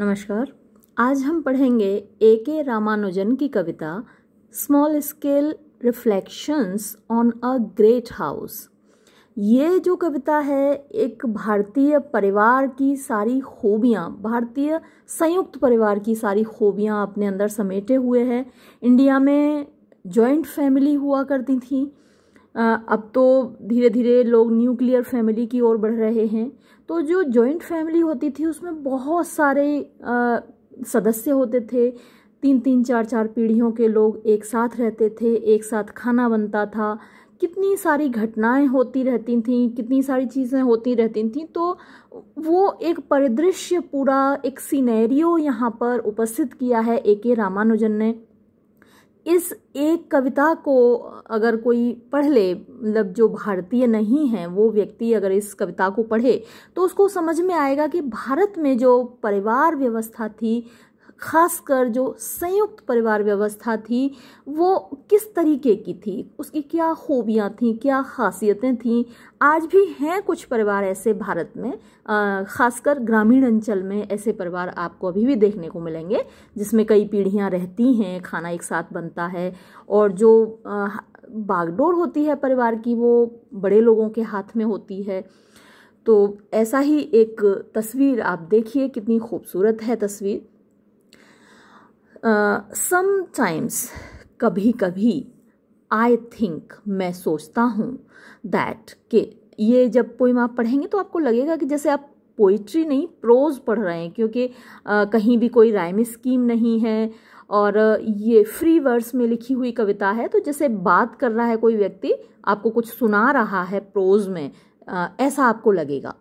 नमस्कार आज हम पढ़ेंगे ए के रामानुजन की कविता small scale reflections on a great house ये जो कविता है एक भारतीय परिवार की सारी खूबियाँ भारतीय संयुक्त परिवार की सारी खूबियाँ अपने अंदर समेटे हुए है इंडिया में जॉइंट फैमिली हुआ करती थी अब तो धीरे धीरे लोग न्यूक्लियर फैमिली की ओर बढ़ रहे हैं तो जो जॉइंट फैमिली होती थी उसमें बहुत सारे सदस्य होते थे तीन तीन चार चार पीढ़ियों के लोग एक साथ रहते थे एक साथ खाना बनता था कितनी सारी घटनाएं होती रहती थी कितनी सारी चीज़ें होती रहती थी तो वो एक परिदृश्य पूरा एक सीनेरियो यहाँ पर उपस्थित किया है ए के रामानुजन ने इस एक कविता को अगर कोई पढ़ ले मतलब जो भारतीय नहीं है वो व्यक्ति अगर इस कविता को पढ़े तो उसको समझ में आएगा कि भारत में जो परिवार व्यवस्था थी खासकर जो संयुक्त परिवार व्यवस्था थी वो किस तरीके की थी उसकी क्या खूबियाँ थीं क्या खासियतें थीं आज भी हैं कुछ परिवार ऐसे भारत में ख़ासकर ग्रामीण अंचल में ऐसे परिवार आपको अभी भी देखने को मिलेंगे जिसमें कई पीढ़ियाँ रहती हैं खाना एक साथ बनता है और जो बागडोर होती है परिवार की वो बड़े लोगों के हाथ में होती है तो ऐसा ही एक तस्वीर आप देखिए कितनी खूबसूरत है तस्वीर समटाइम्स कभी कभी आई थिंक मैं सोचता हूँ दैट के ये जब पोइम आप पढ़ेंगे तो आपको लगेगा कि जैसे आप पोइट्री नहीं प्रोज पढ़ रहे हैं क्योंकि आ, कहीं भी कोई राइम स्कीम नहीं है और ये फ्री वर्स में लिखी हुई कविता है तो जैसे बात कर रहा है कोई व्यक्ति आपको कुछ सुना रहा है प्रोज में आ, ऐसा आपको लगेगा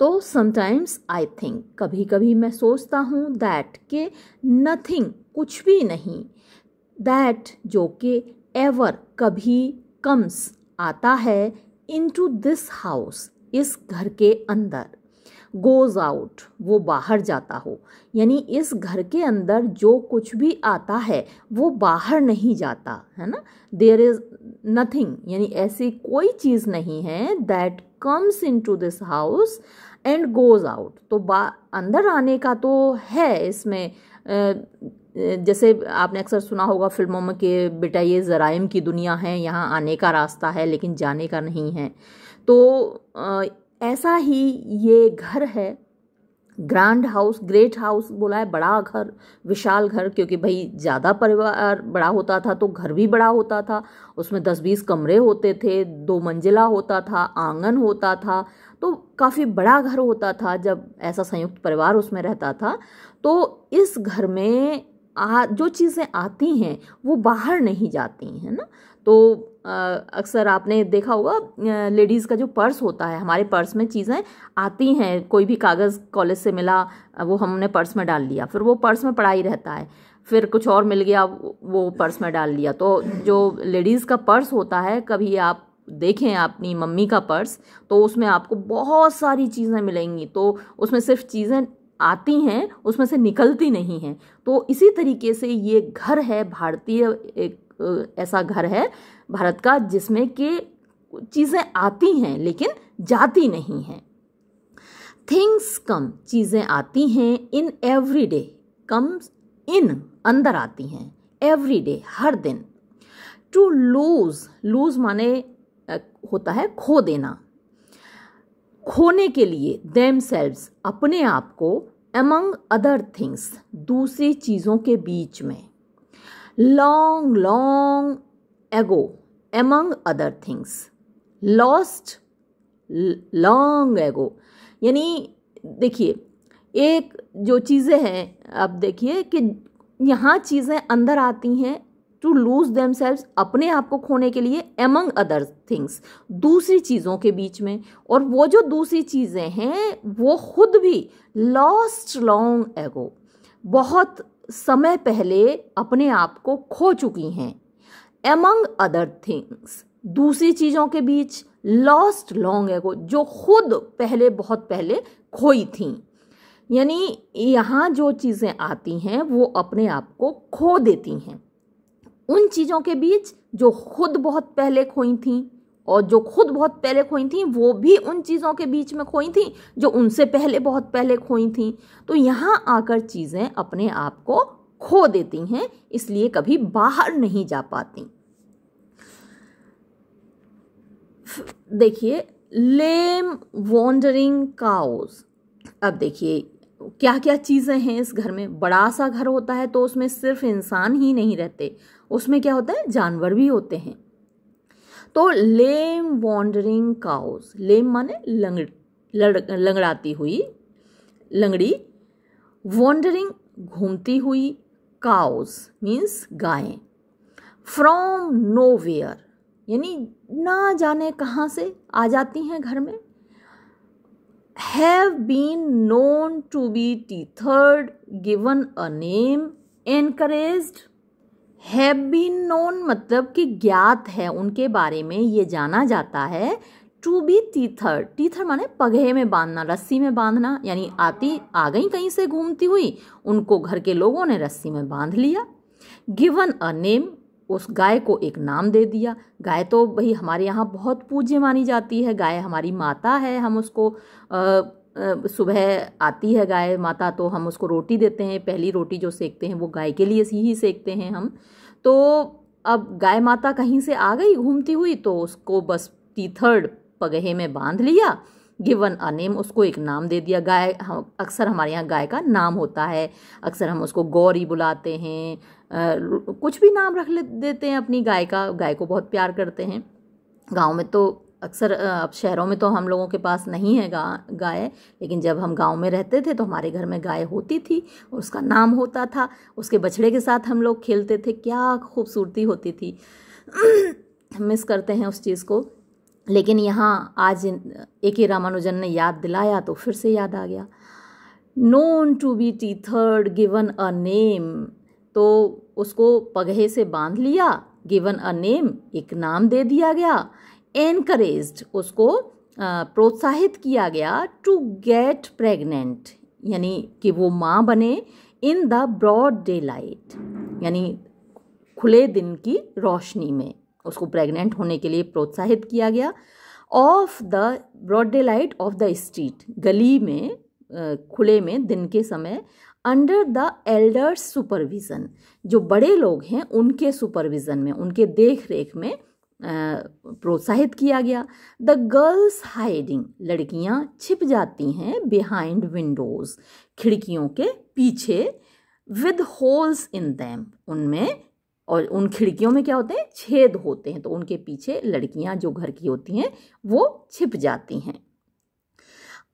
तो समटाइम्स आई थिंक कभी कभी मैं सोचता हूँ दैट के नथिंग कुछ भी नहीं दैट जो कि एवर कभी कम्स आता है इनटू दिस हाउस इस घर के अंदर गोज़ आउट वो बाहर जाता हो यानी इस घर के अंदर जो कुछ भी आता है वो बाहर नहीं जाता है ना देर इज़ नथिंग यानी ऐसी कोई चीज़ नहीं है that comes in to this house and goes out तो बा अंदर आने का तो है इसमें जैसे आपने अक्सर सुना होगा फिल्मों में कि बेटा ये ज़राइम की दुनिया है यहाँ आने का रास्ता है लेकिन जाने का नहीं है तो ऐसा ही ये घर है ग्रैंड हाउस ग्रेट हाउस बोला है बड़ा घर विशाल घर क्योंकि भाई ज़्यादा परिवार बड़ा होता था तो घर भी बड़ा होता था उसमें दस बीस कमरे होते थे दो मंजिला होता था आंगन होता था तो काफ़ी बड़ा घर होता था जब ऐसा संयुक्त परिवार उसमें रहता था तो इस घर में आ जो चीज़ें आती हैं वो बाहर नहीं जाती हैं ना तो अक्सर आपने देखा होगा लेडीज़ का जो पर्स होता है हमारे पर्स में चीज़ें आती हैं कोई भी कागज़ कॉलेज से मिला वो हमने पर्स में डाल लिया फिर वो पर्स में पड़ा ही रहता है फिर कुछ और मिल गया वो पर्स में डाल लिया तो जो लेडीज़ का पर्स होता है कभी आप देखें अपनी मम्मी का पर्स तो उसमें आपको बहुत सारी चीज़ें मिलेंगी तो उसमें सिर्फ चीज़ें आती हैं उसमें से निकलती नहीं हैं तो इसी तरीके से ये घर है भारतीय एक ऐसा घर है भारत का जिसमें कि चीज़ें आती हैं लेकिन जाती नहीं हैं थिंग्स कम चीज़ें आती हैं इन एवरी डे कम इन अंदर आती हैं एवरी डे हर दिन टू लूज लूज माने होता है खो देना खोने के लिए देम अपने आप को एमंग अदर थिंग्स दूसरी चीज़ों के बीच में long, long ago among other things lost long ago यानी देखिए एक जो चीज़ें हैं आप देखिए कि यहाँ चीज़ें अंदर आती हैं टू लूज देम सेल्व अपने आप को खोने के लिए एमंग अदर थिंग्स दूसरी चीज़ों के बीच में और वो जो दूसरी चीज़ें हैं वो खुद भी लॉस्ट लॉन्ग एगो बहुत समय पहले अपने आप को खो चुकी हैं एमंग अदर थिंग्स दूसरी चीज़ों के बीच लॉस्ट लॉन्ग एगो जो खुद पहले बहुत पहले खोई थी यानी यहाँ जो चीज़ें आती हैं वो अपने आप को खो देती हैं उन चीज़ों के बीच जो खुद बहुत पहले खोई थी और जो खुद बहुत पहले खोई थी वो भी उन चीज़ों के बीच में खोई थी जो उनसे पहले बहुत पहले खोई थी तो यहाँ आकर चीज़ें अपने आप को खो देती हैं इसलिए कभी बाहर नहीं जा पाती देखिए लेम वॉन्डरिंग काउस अब देखिए क्या क्या चीज़ें हैं इस घर में बड़ा सा घर होता है तो उसमें सिर्फ इंसान ही नहीं रहते उसमें क्या होता है जानवर भी होते हैं तो लेम वॉन्डरिंग काउस लेम माने लंग लड़ लंगड़ाती हुई लंगड़ी वॉन्डरिंग घूमती हुई काउस मीन्स गायें फ्रॉम नोवेयर यानी ना जाने कहाँ से आ जाती हैं घर में have been known to be tethered given a name encouraged have been known मतलब कि ज्ञात है उनके बारे में ये जाना जाता है टू बी तीथर तीथर माने पगहे में बांधना रस्सी में बांधना यानी आती आ गई कहीं से घूमती हुई उनको घर के लोगों ने रस्सी में बांध लिया गिवन अ नेम उस गाय को एक नाम दे दिया गाय तो भाई हमारे यहाँ बहुत पूज्य मानी जाती है गाय हमारी माता है हम उसको सुबह आती है गाय माता तो हम उसको रोटी देते हैं पहली रोटी जो सेकते हैं वो गाय के लिए ही सेकते हैं हम तो अब गाय माता कहीं से आ गई घूमती हुई तो उसको बस तीथर्ड पगहे में बांध लिया गिवन अ नेम उसको एक नाम दे दिया गाय हम अक्सर हमारे यहाँ गाय का नाम होता है अक्सर हम उसको गौरी बुलाते हैं आ, कुछ भी नाम रख ले देते हैं अपनी गाय का गाय को बहुत प्यार करते हैं गांव में तो अक्सर अब शहरों में तो हम लोगों के पास नहीं है गा गाय लेकिन जब हम गांव में रहते थे तो हमारे घर में गाय होती थी उसका नाम होता था उसके बछड़े के साथ हम लोग खेलते थे क्या खूबसूरती होती थी मिस करते हैं उस चीज़ को लेकिन यहाँ आज ए के रामानुजन ने याद दिलाया तो फिर से याद आ गया known to be tethered given a name तो उसको पगहे से बांध लिया गिवन अ नेम एक नाम दे दिया गया एनकरेज उसको प्रोत्साहित किया गया टू गेट प्रेग्नेंट यानी कि वो माँ बने in the broad daylight यानी खुले दिन की रोशनी में उसको प्रेग्नेंट होने के लिए प्रोत्साहित किया गया of the broad daylight of the street गली में खुले में दिन के समय अंडर द एल्डर्स सुपरविज़न जो बड़े लोग हैं उनके सुपरविज़न में उनके देख रेख में प्रोत्साहित किया गया द गर्ल्स हाइडिंग लड़कियां छिप जाती हैं बिहाइंड विंडोज़ खिड़कियों के पीछे विद होल्स इन दैम उनमें और उन खिड़कियों में क्या होते हैं छेद होते हैं तो उनके पीछे लड़कियां जो घर की होती हैं वो छिप जाती हैं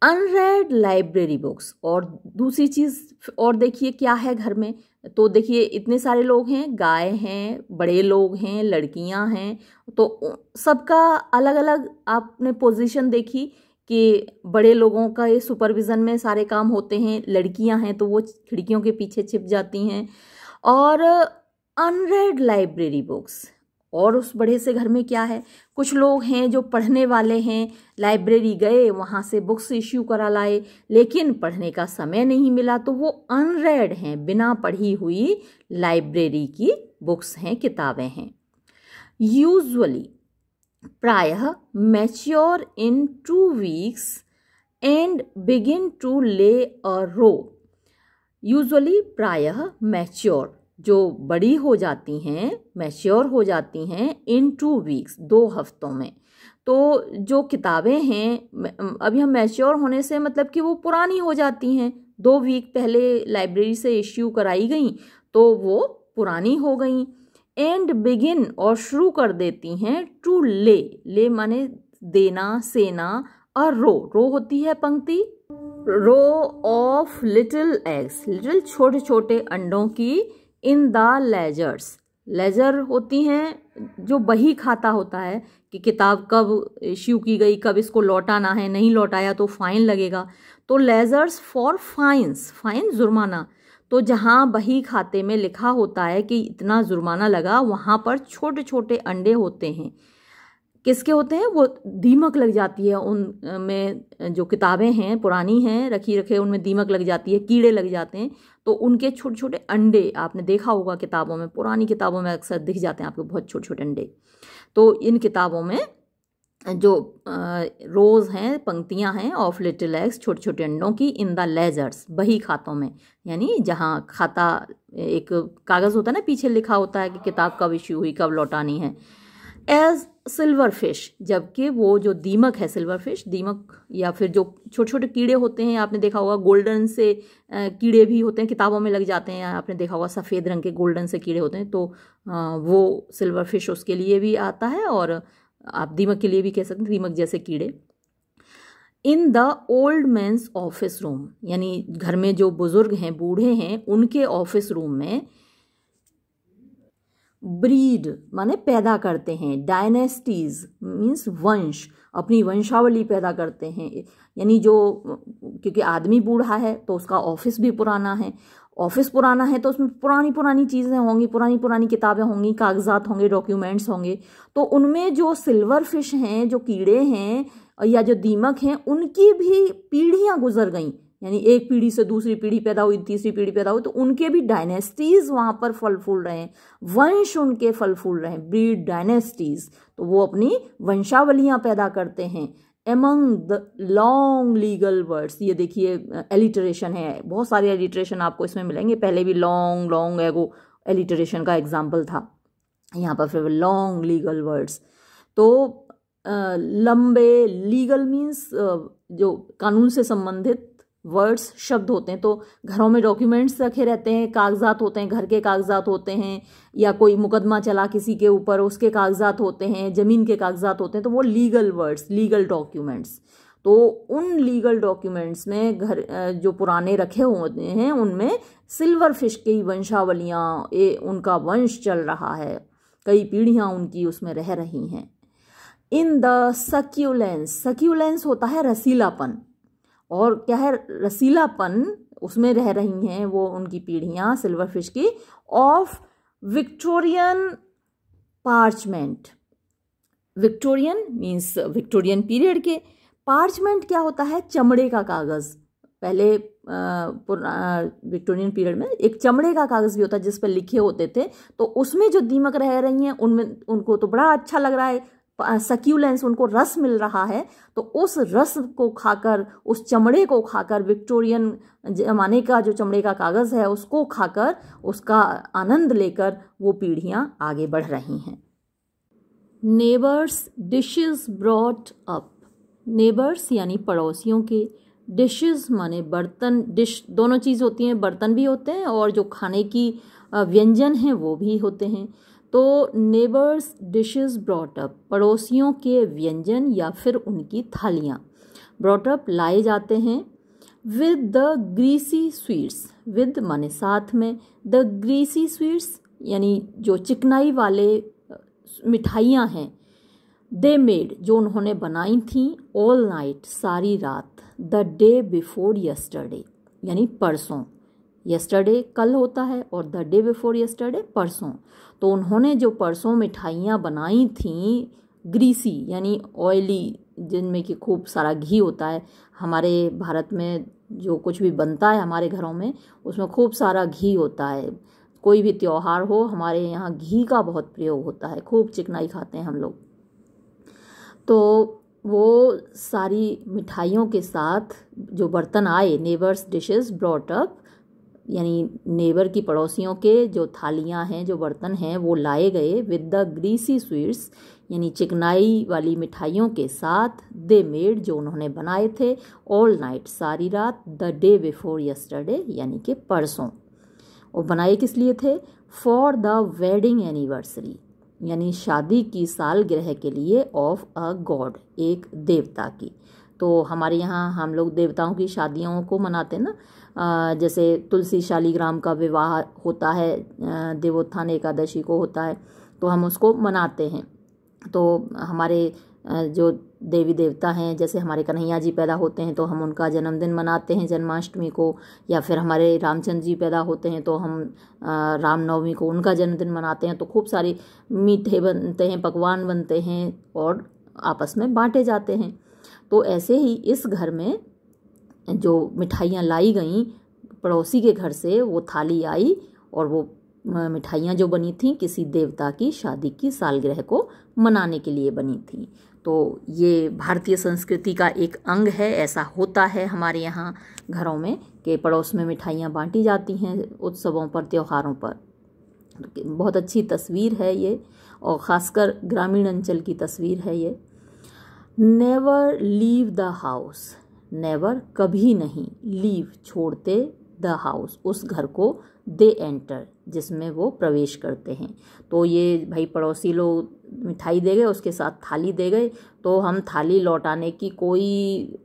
अनरेड लाइब्रेरी बुक्स और दूसरी चीज़ और देखिए क्या है घर में तो देखिए इतने सारे लोग हैं गाय हैं बड़े लोग हैं लड़कियां हैं तो सबका अलग अलग आपने पोजीशन देखी कि बड़े लोगों का ये सुपरविज़न में सारे काम होते हैं लड़कियां हैं तो वो खिड़कियों के पीछे छिप जाती हैं और अनरेड लाइब्रेरी बुक्स और उस बड़े से घर में क्या है कुछ लोग हैं जो पढ़ने वाले हैं लाइब्रेरी गए वहाँ से बुक्स इश्यू करा लाए लेकिन पढ़ने का समय नहीं मिला तो वो अनरेड हैं बिना पढ़ी हुई लाइब्रेरी की बुक्स हैं किताबें हैं यूजुअली प्रायः mature in two weeks and begin to lay a row usually प्रायः मैच्योर जो बड़ी हो जाती हैं मैश्योर हो जाती हैं इन टू वीक्स दो हफ्तों में तो जो किताबें हैं अभी हम मैश्योर होने से मतलब कि वो पुरानी हो जाती हैं दो वीक पहले लाइब्रेरी से इश्यू कराई गई तो वो पुरानी हो गई एंड बिगिन और शुरू कर देती हैं टू ले ले माने देना सेना और रो रो होती है पंक्ति row of little eggs little छोटे छोटे अंडों की इन द लेजर्स लेजर होती हैं जो बही खाता होता है कि किताब कब इश्यू की गई कब इसको लौटाना है नहीं लौटाया तो फ़ाइन लगेगा तो लेजर्स फॉर फाइन्स फ़ाइन जुर्माना तो जहाँ बही खाते में लिखा होता है कि इतना जुर्माना लगा वहाँ पर छोटे छोटे अंडे होते हैं किसके होते हैं वो दीमक लग जाती है उन में जो किताबें हैं पुरानी हैं रखी रखे उनमें दीमक लग जाती है कीड़े लग जाते हैं तो उनके छोटे छोटे अंडे आपने देखा होगा किताबों में पुरानी किताबों में अक्सर दिख जाते हैं आपको बहुत छोटे छोटे अंडे तो इन किताबों में जो रोज़ हैं पंक्तियां हैं ऑफ लिटिल एग्स छोटे छोटे अंडों की इन द लेजर्स बही खातों में यानी जहाँ खाता एक कागज़ होता है ना पीछे लिखा होता है कि किताब कब इश्यू हुई कब लौटानी है एज सिल्वर फिश जबकि वो जो दीमक है सिल्वर फिश दीमक या फिर जो छोटे छोटे कीड़े होते हैं आपने देखा होगा गोल्डन से कीड़े भी होते हैं किताबों में लग जाते हैं आपने देखा होगा सफ़ेद रंग के गोल्डन से कीड़े होते हैं तो वो सिल्वर फिश उसके लिए भी आता है और आप दीमक के लिए भी कह सकते हैं दीमक जैसे कीड़े in the old man's office room यानी घर में जो बुज़ुर्ग हैं बूढ़े हैं उनके ऑफिस रूम में ब्रीड माने पैदा करते हैं डायनेस्टीज मीन्स वंश अपनी वंशावली पैदा करते हैं यानी जो क्योंकि आदमी बूढ़ा है तो उसका ऑफिस भी पुराना है ऑफिस पुराना है तो उसमें पुरानी पुरानी चीज़ें होंगी पुरानी पुरानी किताबें होंगी कागजात होंगे डॉक्यूमेंट्स होंगे तो उनमें जो सिल्वर फिश हैं जो कीड़े हैं या जो दीमक हैं उनकी भी पीढ़ियाँ गुजर गईं यानी एक पीढ़ी से दूसरी पीढ़ी पैदा हुई तीसरी पीढ़ी पैदा हुई तो उनके भी डायनेस्टीज वहाँ पर फल फूल रहे हैं वंश उनके फल फूल रहे हैं ब्रीड डायनेस्टीज तो वो अपनी वंशावलियाँ पैदा करते हैं among the long legal words ये देखिए एलिटरेशन है बहुत सारे एलिटरेशन आपको इसमें मिलेंगे पहले भी लॉन्ग लॉन्ग एगो एलिटरेशन का एग्जाम्पल था यहाँ पर फिर लॉन्ग लीगल वर्ड्स तो लंबे लीगल मीन्स जो कानून से संबंधित वर्ड्स शब्द होते हैं तो घरों में डॉक्यूमेंट्स रखे रहते हैं कागजात होते हैं घर के कागजात होते हैं या कोई मुकदमा चला किसी के ऊपर उसके कागजात होते हैं ज़मीन के कागजात होते हैं तो वो लीगल वर्ड्स लीगल डॉक्यूमेंट्स तो उन लीगल डॉक्यूमेंट्स में घर जो पुराने रखे होते हैं उनमें सिल्वर फिश की वंशावलियाँ उनका वंश चल रहा है कई पीढ़ियाँ उनकी उसमें रह रही हैं इन द सक्यूलेंस सक्यूलेंस होता है रसीलापन और क्या है रसीलापन उसमें रह रही हैं वो उनकी पीढ़ियाँ सिल्वर फिश की of Victorian parchment Victorian means Victorian period के पार्चमेंट क्या होता है चमड़े का कागज़ पहले विक्टोरियन पीरियड में एक चमड़े का कागज़ भी होता है जिस पर लिखे होते थे तो उसमें जो दीमक रह रही हैं उनमें उनको तो बड़ा अच्छा लग रहा है सक्यूलेंस उनको रस मिल रहा है तो उस रस को खाकर उस चमड़े को खाकर विक्टोरियन जमाने का जो चमड़े का कागज़ है उसको खाकर उसका आनंद लेकर वो पीढ़ियाँ आगे बढ़ रही हैं neighbours dishes brought up neighbours यानी पड़ोसियों के डिशेस माने बर्तन डिश दोनों चीज़ होती हैं बर्तन भी होते हैं और जो खाने की व्यंजन हैं वो भी होते हैं तो नेबर्स डिशेस ब्रॉटअप पड़ोसियों के व्यंजन या फिर उनकी थालियाँ ब्रॉटअप लाए जाते हैं with the greasy sweets with माने साथ में द ग्रीसी स्वीट्स यानी जो चिकनाई वाले मिठाइयाँ हैं दे मेड जो उन्होंने बनाई थी ऑल नाइट सारी रात द डे बिफोर यस्टरडे यानी परसों यस्टरडे कल होता है और द डे बिफोर यस्टरडे परसों तो उन्होंने जो परसों मिठाइयाँ बनाई थी ग्रीसी यानी ऑयली जिनमें कि खूब सारा घी होता है हमारे भारत में जो कुछ भी बनता है हमारे घरों में उसमें खूब सारा घी होता है कोई भी त्यौहार हो हमारे यहाँ घी का बहुत प्रयोग होता है खूब चिकनाई खाते हैं हम लोग तो वो सारी मिठाइयों के साथ जो बर्तन आए नेबर्स डिशेस ब्रॉटअप यानी नेबर की पड़ोसियों के जो थालियाँ हैं जो बर्तन हैं वो लाए गए विद द ग्रीसी स्वीट्स यानी चिकनाई वाली मिठाइयों के साथ दे मेड जो उन्होंने बनाए थे ऑल नाइट सारी रात द डे बिफोर यस्टरडे यानी कि परसों और बनाए किस लिए थे फॉर द वेडिंग एनिवर्सरी यानी शादी की सालगिरह के लिए ऑफ अ गॉड एक देवता की तो हमारे यहाँ हम लोग देवताओं की शादियों को मनाते ना जैसे तुलसी शालीग्राम का विवाह होता है देवोत्थान एकादशी को होता है तो हम उसको मनाते हैं तो हमारे जो देवी देवता हैं जैसे हमारे कन्हैया जी पैदा होते हैं तो हम उनका जन्मदिन मनाते हैं जन्माष्टमी को या फिर हमारे रामचंद्र जी पैदा होते हैं तो हम रामनवमी को उनका जन्मदिन मनाते हैं तो खूब सारे मीठे बनते हैं पकवान बनते हैं और आपस में बांटे जाते हैं तो ऐसे ही इस घर में जो मिठाइयाँ लाई गई पड़ोसी के घर से वो थाली आई और वो मिठाइयाँ जो बनी थी किसी देवता की शादी की सालगिरह को मनाने के लिए बनी थी तो ये भारतीय संस्कृति का एक अंग है ऐसा होता है हमारे यहाँ घरों में कि पड़ोस में मिठाइयाँ बांटी जाती हैं उत्सवों पर त्योहारों पर तो बहुत अच्छी तस्वीर है ये और ख़ासकर ग्रामीण अंचल की तस्वीर है ये never leave the house never कभी नहीं लीव छोड़ते द हाउस उस घर को दे एंटर जिसमें वो प्रवेश करते हैं तो ये भाई पड़ोसी लोग मिठाई दे गए उसके साथ थाली दे गए तो हम थाली लौटाने की कोई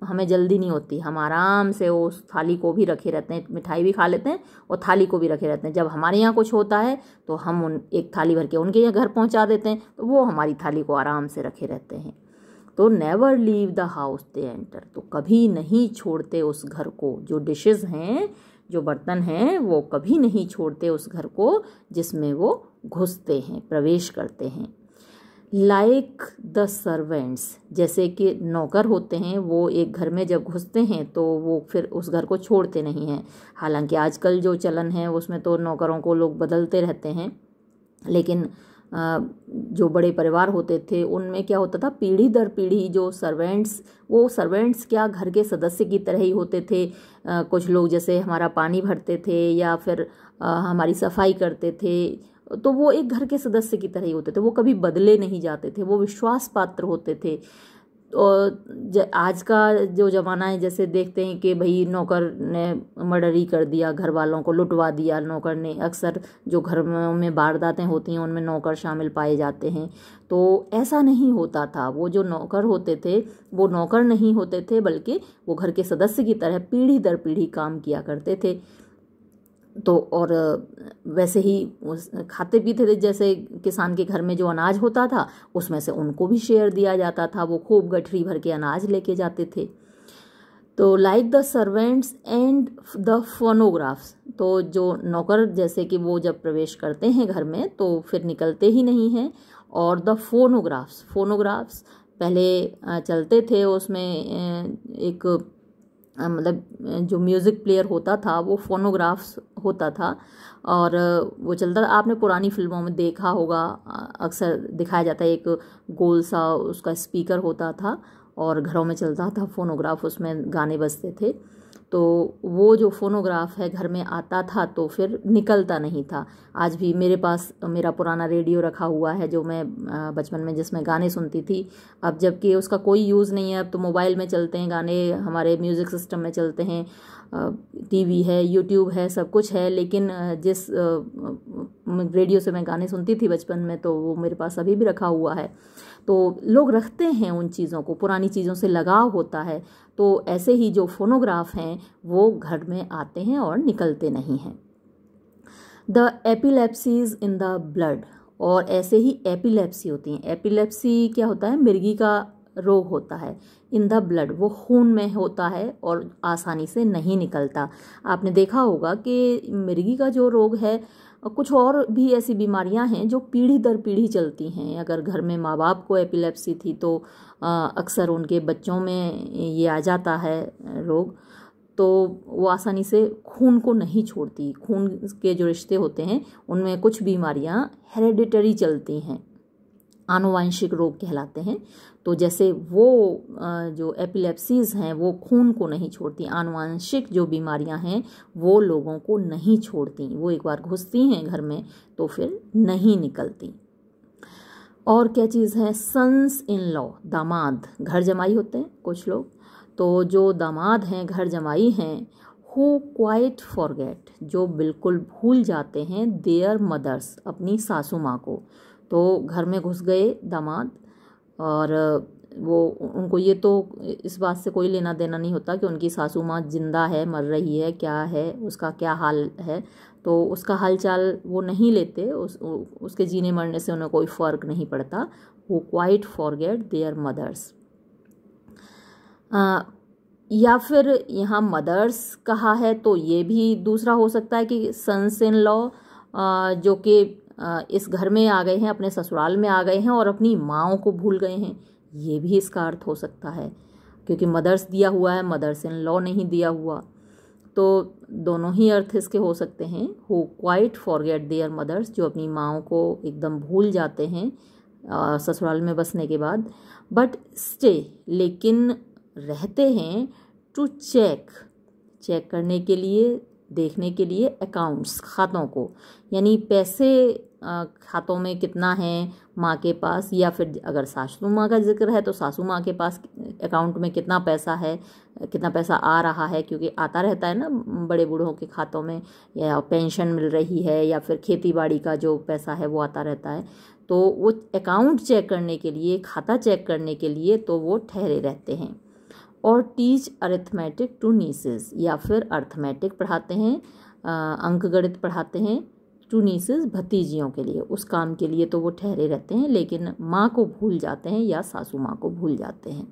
हमें जल्दी नहीं होती हम आराम से उस थाली को भी रखे रहते हैं मिठाई भी खा लेते हैं और थाली को भी रखे रहते हैं जब हमारे यहाँ कुछ होता है तो हम उन एक थाली भर के उनके यहाँ घर पहुँचा देते हैं तो वो हमारी थाली को आराम से रखे रहते हैं तो never leave the house they enter तो कभी नहीं छोड़ते उस घर को जो डिशेस हैं जो बर्तन हैं वो कभी नहीं छोड़ते उस घर को जिसमें वो घुसते हैं प्रवेश करते हैं लाइक द सर्वेंट्स जैसे कि नौकर होते हैं वो एक घर में जब घुसते हैं तो वो फिर उस घर को छोड़ते नहीं हैं हालांकि आजकल जो चलन है उसमें तो नौकरों को लोग बदलते रहते हैं लेकिन जो बड़े परिवार होते थे उनमें क्या होता था पीढ़ी दर पीढ़ी जो सर्वेंट्स वो सर्वेंट्स क्या घर के सदस्य की तरह ही होते थे कुछ लोग जैसे हमारा पानी भरते थे या फिर हमारी सफाई करते थे तो वो एक घर के सदस्य की तरह ही होते थे वो कभी बदले नहीं जाते थे वो विश्वास पात्र होते थे और आज का जो ज़माना है जैसे देखते हैं कि भाई नौकर ने मर्डर ही कर दिया घर वालों को लुटवा दिया नौकर ने अक्सर जो घर में वारदातें होती हैं उनमें नौकर शामिल पाए जाते हैं तो ऐसा नहीं होता था वो जो नौकर होते थे वो नौकर नहीं होते थे बल्कि वो घर के सदस्य की तरह पीढ़ी दर पीढ़ी काम किया करते थे तो और वैसे ही खाते पीते थे जैसे किसान के घर में जो अनाज होता था उसमें से उनको भी शेयर दिया जाता था वो खूब गठरी भर के अनाज लेके जाते थे तो like the servants and the phonographs तो जो नौकर जैसे कि वो जब प्रवेश करते हैं घर में तो फिर निकलते ही नहीं हैं और द फोनोग्राफ्स फोनोग्राफ्स पहले चलते थे उसमें एक मतलब जो म्यूज़िक प्लेयर होता था वो फोनोग्राफ्स होता था और वो चलता था आपने पुरानी फिल्मों में देखा होगा अक्सर दिखाया जाता है एक गोल सा उसका स्पीकर होता था और घरों में चलता था फोनोग्राफ उसमें गाने बजते थे तो वो जो फ़ोनोग्राफ है घर में आता था तो फिर निकलता नहीं था आज भी मेरे पास मेरा पुराना रेडियो रखा हुआ है जो मैं बचपन में जिसमें गाने सुनती थी अब जबकि उसका कोई यूज़ नहीं है अब तो मोबाइल में चलते हैं गाने हमारे म्यूज़िक सिस्टम में चलते हैं टीवी है यूट्यूब है सब कुछ है लेकिन जिस रेडियो से मैं गाने सुनती थी बचपन में तो वो मेरे पास अभी भी रखा हुआ है तो लोग रखते हैं उन चीज़ों को पुरानी चीज़ों से लगाव होता है तो ऐसे ही जो फोनोग्राफ हैं वो घर में आते हैं और निकलते नहीं हैं the epilepsies in the blood और ऐसे ही एपिलेप्सी होती हैं एपिलेप्सी क्या होता है मिर्गी का रोग होता है इन द ब्लड वो खून में होता है और आसानी से नहीं निकलता आपने देखा होगा कि मिर्गी का जो रोग है कुछ और भी ऐसी बीमारियां हैं जो पीढ़ी दर पीढ़ी चलती हैं अगर घर में माँ बाप को एपिलेप्सी थी तो अक्सर उनके बच्चों में ये आ जाता है रोग तो वो आसानी से खून को नहीं छोड़ती खून के जो रिश्ते होते हैं उनमें कुछ बीमारियां हेरेडिटरी चलती हैं आनुवांशिक रोग कहलाते हैं तो जैसे वो जो एपिलेप्सीज हैं वो खून को नहीं छोड़ती आनुवंशिक जो बीमारियां हैं वो लोगों को नहीं छोड़ती वो एक बार घुसती हैं घर में तो फिर नहीं निकलती और क्या चीज़ है सन्स इन लॉ दामाद घर जमाई होते हैं कुछ लोग तो जो दामाद हैं घर जमाई हैं हु क्वाइट फॉरगेट जो बिल्कुल भूल जाते हैं देयर मदर्स अपनी सासू माँ को तो घर में घुस गए दामाद और वो उनको ये तो इस बात से कोई लेना देना नहीं होता कि उनकी सासू माँ जिंदा है मर रही है क्या है उसका क्या हाल है तो उसका हालचाल वो नहीं लेते उस उसके जीने मरने से उन्हें कोई फ़र्क नहीं पड़ता वो क्वाइट फॉरगेट देयर मदर्स या फिर यहाँ मदर्स कहा है तो ये भी दूसरा हो सकता है कि सन्स इन लॉ जो कि इस घर में आ गए हैं अपने ससुराल में आ गए हैं और अपनी माओ को भूल गए हैं ये भी इसका अर्थ हो सकता है क्योंकि मदर्स दिया हुआ है मदर्स इन लॉ नहीं दिया हुआ तो दोनों ही अर्थ इसके हो सकते हैं who quite forget their mothers जो अपनी माओ को एकदम भूल जाते हैं ससुराल में बसने के बाद बट स्टे लेकिन रहते हैं टू चेक चेक करने के लिए देखने के लिए अकाउंट्स खातों को यानी पैसे खातों में कितना है माँ के पास या फिर अगर सासू माँ का जिक्र है तो सासू माँ के पास अकाउंट में कितना पैसा है कितना पैसा आ रहा है क्योंकि आता रहता है ना बड़े बूढ़ों के खातों में या पेंशन मिल रही है या फिर खेती बाड़ी का जो पैसा है वो आता रहता है तो वो अकाउंट चेक करने के लिए खाता चेक करने के लिए तो वो ठहरे रहते हैं और टीच अर्थमेटिक टू नीसेस या फिर अर्थमेटिक पढ़ाते हैं अंकगणित पढ़ाते हैं नीसेस भतीजियों के लिए उस काम के लिए तो वो ठहरे रहते हैं लेकिन माँ को भूल जाते हैं या सासू माँ को भूल जाते हैं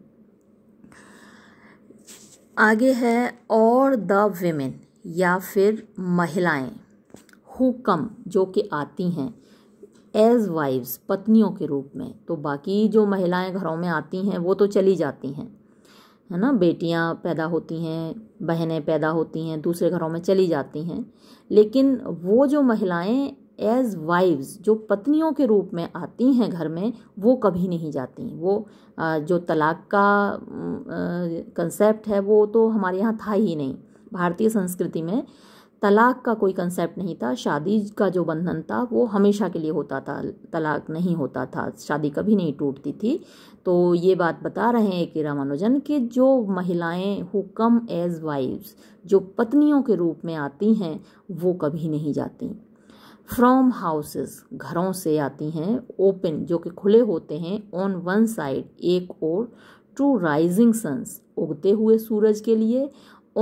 आगे है और द वेमेन या फिर महिलाएं हु कम जो कि आती हैं एज वाइव्स पत्नियों के रूप में तो बाकी जो महिलाएं घरों में आती हैं वो तो चली जाती हैं है ना बेटियां पैदा होती हैं बहनें पैदा होती हैं दूसरे घरों में चली जाती हैं लेकिन वो जो महिलाएं एज वाइव्स जो पत्नियों के रूप में आती हैं घर में वो कभी नहीं जाती वो जो तलाक का कंसेप्ट है वो तो हमारे यहाँ था ही नहीं भारतीय संस्कृति में तलाक का कोई कंसेप्ट नहीं था शादी का जो बंधन था वो हमेशा के लिए होता था तलाक नहीं होता था शादी कभी नहीं टूटती थी तो ये बात बता रहे हैं कि रामानुजन के जो महिलाएं हु कम एज वाइव्स जो पत्नियों के रूप में आती हैं वो कभी नहीं जाती फ्रॉम हाउसेस घरों से आती हैं ओपन जो कि खुले होते हैं ऑन वन साइड एक और टू राइजिंग सन्स उगते हुए सूरज के लिए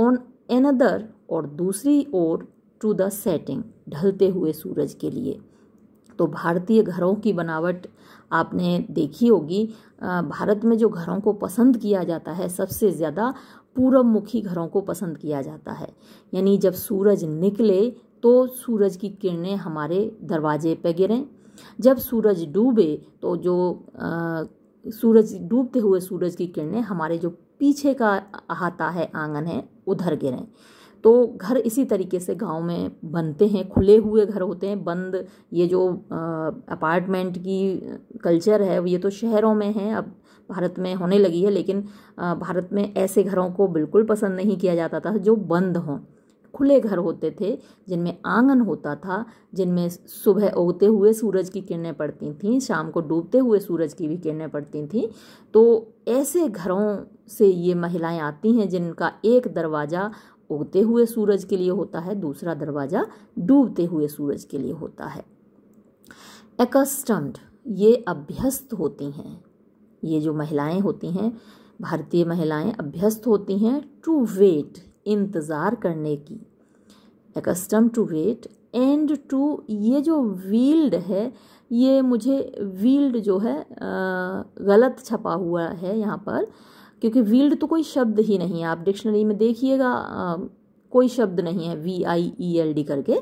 ऑन एनदर और दूसरी ओर टू द सेटिंग ढलते हुए सूरज के लिए तो भारतीय घरों की बनावट आपने देखी होगी भारत में जो घरों को पसंद किया जाता है सबसे ज़्यादा पूरब मुखी घरों को पसंद किया जाता है यानी जब सूरज निकले तो सूरज की किरणें हमारे दरवाजे पर गिरें जब सूरज डूबे तो जो आ, सूरज डूबते हुए सूरज की किरणें हमारे जो पीछे का अहाता है आंगन है उधर गिरें तो घर इसी तरीके से गांव में बनते हैं खुले हुए घर होते हैं बंद ये जो अपार्टमेंट की कल्चर है ये तो शहरों में है अब भारत में होने लगी है लेकिन भारत में ऐसे घरों को बिल्कुल पसंद नहीं किया जाता था जो बंद हों खुले घर होते थे जिनमें आंगन होता था जिनमें सुबह उगते हुए सूरज की किरणें पड़ती थीं शाम को डूबते हुए सूरज की भी किरणें पड़ती थीं तो ऐसे घरों से ये महिलाएं आती हैं जिनका एक दरवाज़ा उगते हुए सूरज के लिए होता है दूसरा दरवाज़ा डूबते हुए सूरज के लिए होता है एकस्टम्ड ये अभ्यस्त होती हैं ये जो महिलाएं होती हैं भारतीय महिलाएं अभ्यस्त होती हैं टू वेट इंतज़ार करने की accustom to wait and to ये जो वील्ड है ये मुझे वील्ड जो है गलत छपा हुआ है यहाँ पर क्योंकि वील्ड तो कोई शब्द ही नहीं है आप डिक्शनरी में देखिएगा कोई शब्द नहीं है V I E L D करके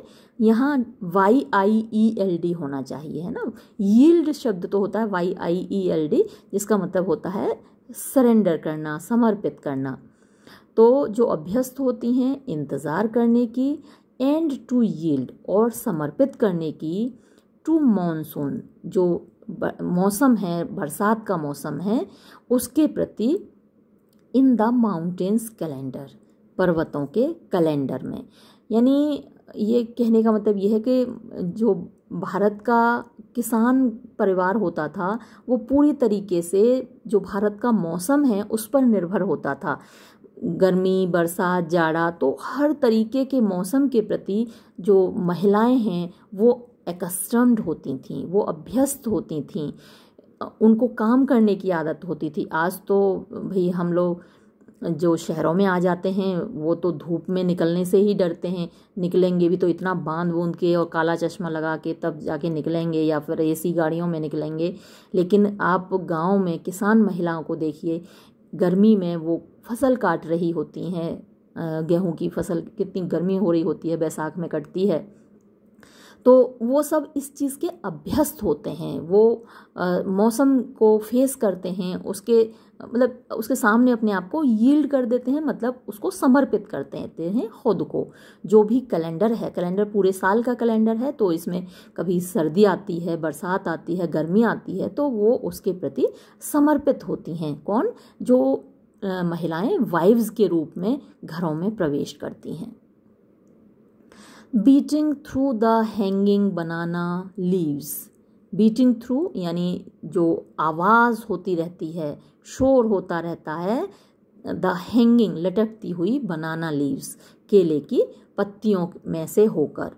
यहाँ Y I E L D होना चाहिए है ना यील्ड शब्द तो होता है Y I E L D जिसका मतलब होता है सरेंडर करना समर्पित करना तो जो अभ्यस्त होती हैं इंतज़ार करने की एंड टू यील्ड और समर्पित करने की टू मॉनसून जो मौसम है बरसात का मौसम है उसके प्रति इन द माउंटेंस कैलेंडर पर्वतों के कैलेंडर में यानी ये कहने का मतलब ये है कि जो भारत का किसान परिवार होता था वो पूरी तरीके से जो भारत का मौसम है उस पर निर्भर होता था गर्मी बरसात जाड़ा तो हर तरीके के मौसम के प्रति जो महिलाएं हैं वो एकस्टम्ड होती थीं वो अभ्यस्त होती थीं उनको काम करने की आदत होती थी आज तो भाई हम लोग जो शहरों में आ जाते हैं वो तो धूप में निकलने से ही डरते हैं निकलेंगे भी तो इतना बांध बूंद के और काला चश्मा लगा के तब जाके निकलेंगे या फिर एसी गाड़ियों में निकलेंगे लेकिन आप गांव में किसान महिलाओं को देखिए गर्मी में वो फसल काट रही होती हैं गेहूं की फसल कितनी गर्मी हो रही होती है बैसाख में कटती है तो वो सब इस चीज़ के अभ्यस्त होते हैं वो मौसम को फेस करते हैं उसके मतलब उसके सामने अपने आप को यील्ड कर देते हैं मतलब उसको समर्पित कर देते हैं खुद को जो भी कैलेंडर है कैलेंडर पूरे साल का कैलेंडर है तो इसमें कभी सर्दी आती है बरसात आती है गर्मी आती है तो वो उसके प्रति समर्पित होती हैं कौन जो महिलाएं वाइव्स के रूप में घरों में प्रवेश करती हैं beating through the hanging banana leaves beating through यानी जो आवाज़ होती रहती है शोर होता रहता है द हैंगिंग लटकती हुई बनाना लीव्स केले की पत्तियों में से होकर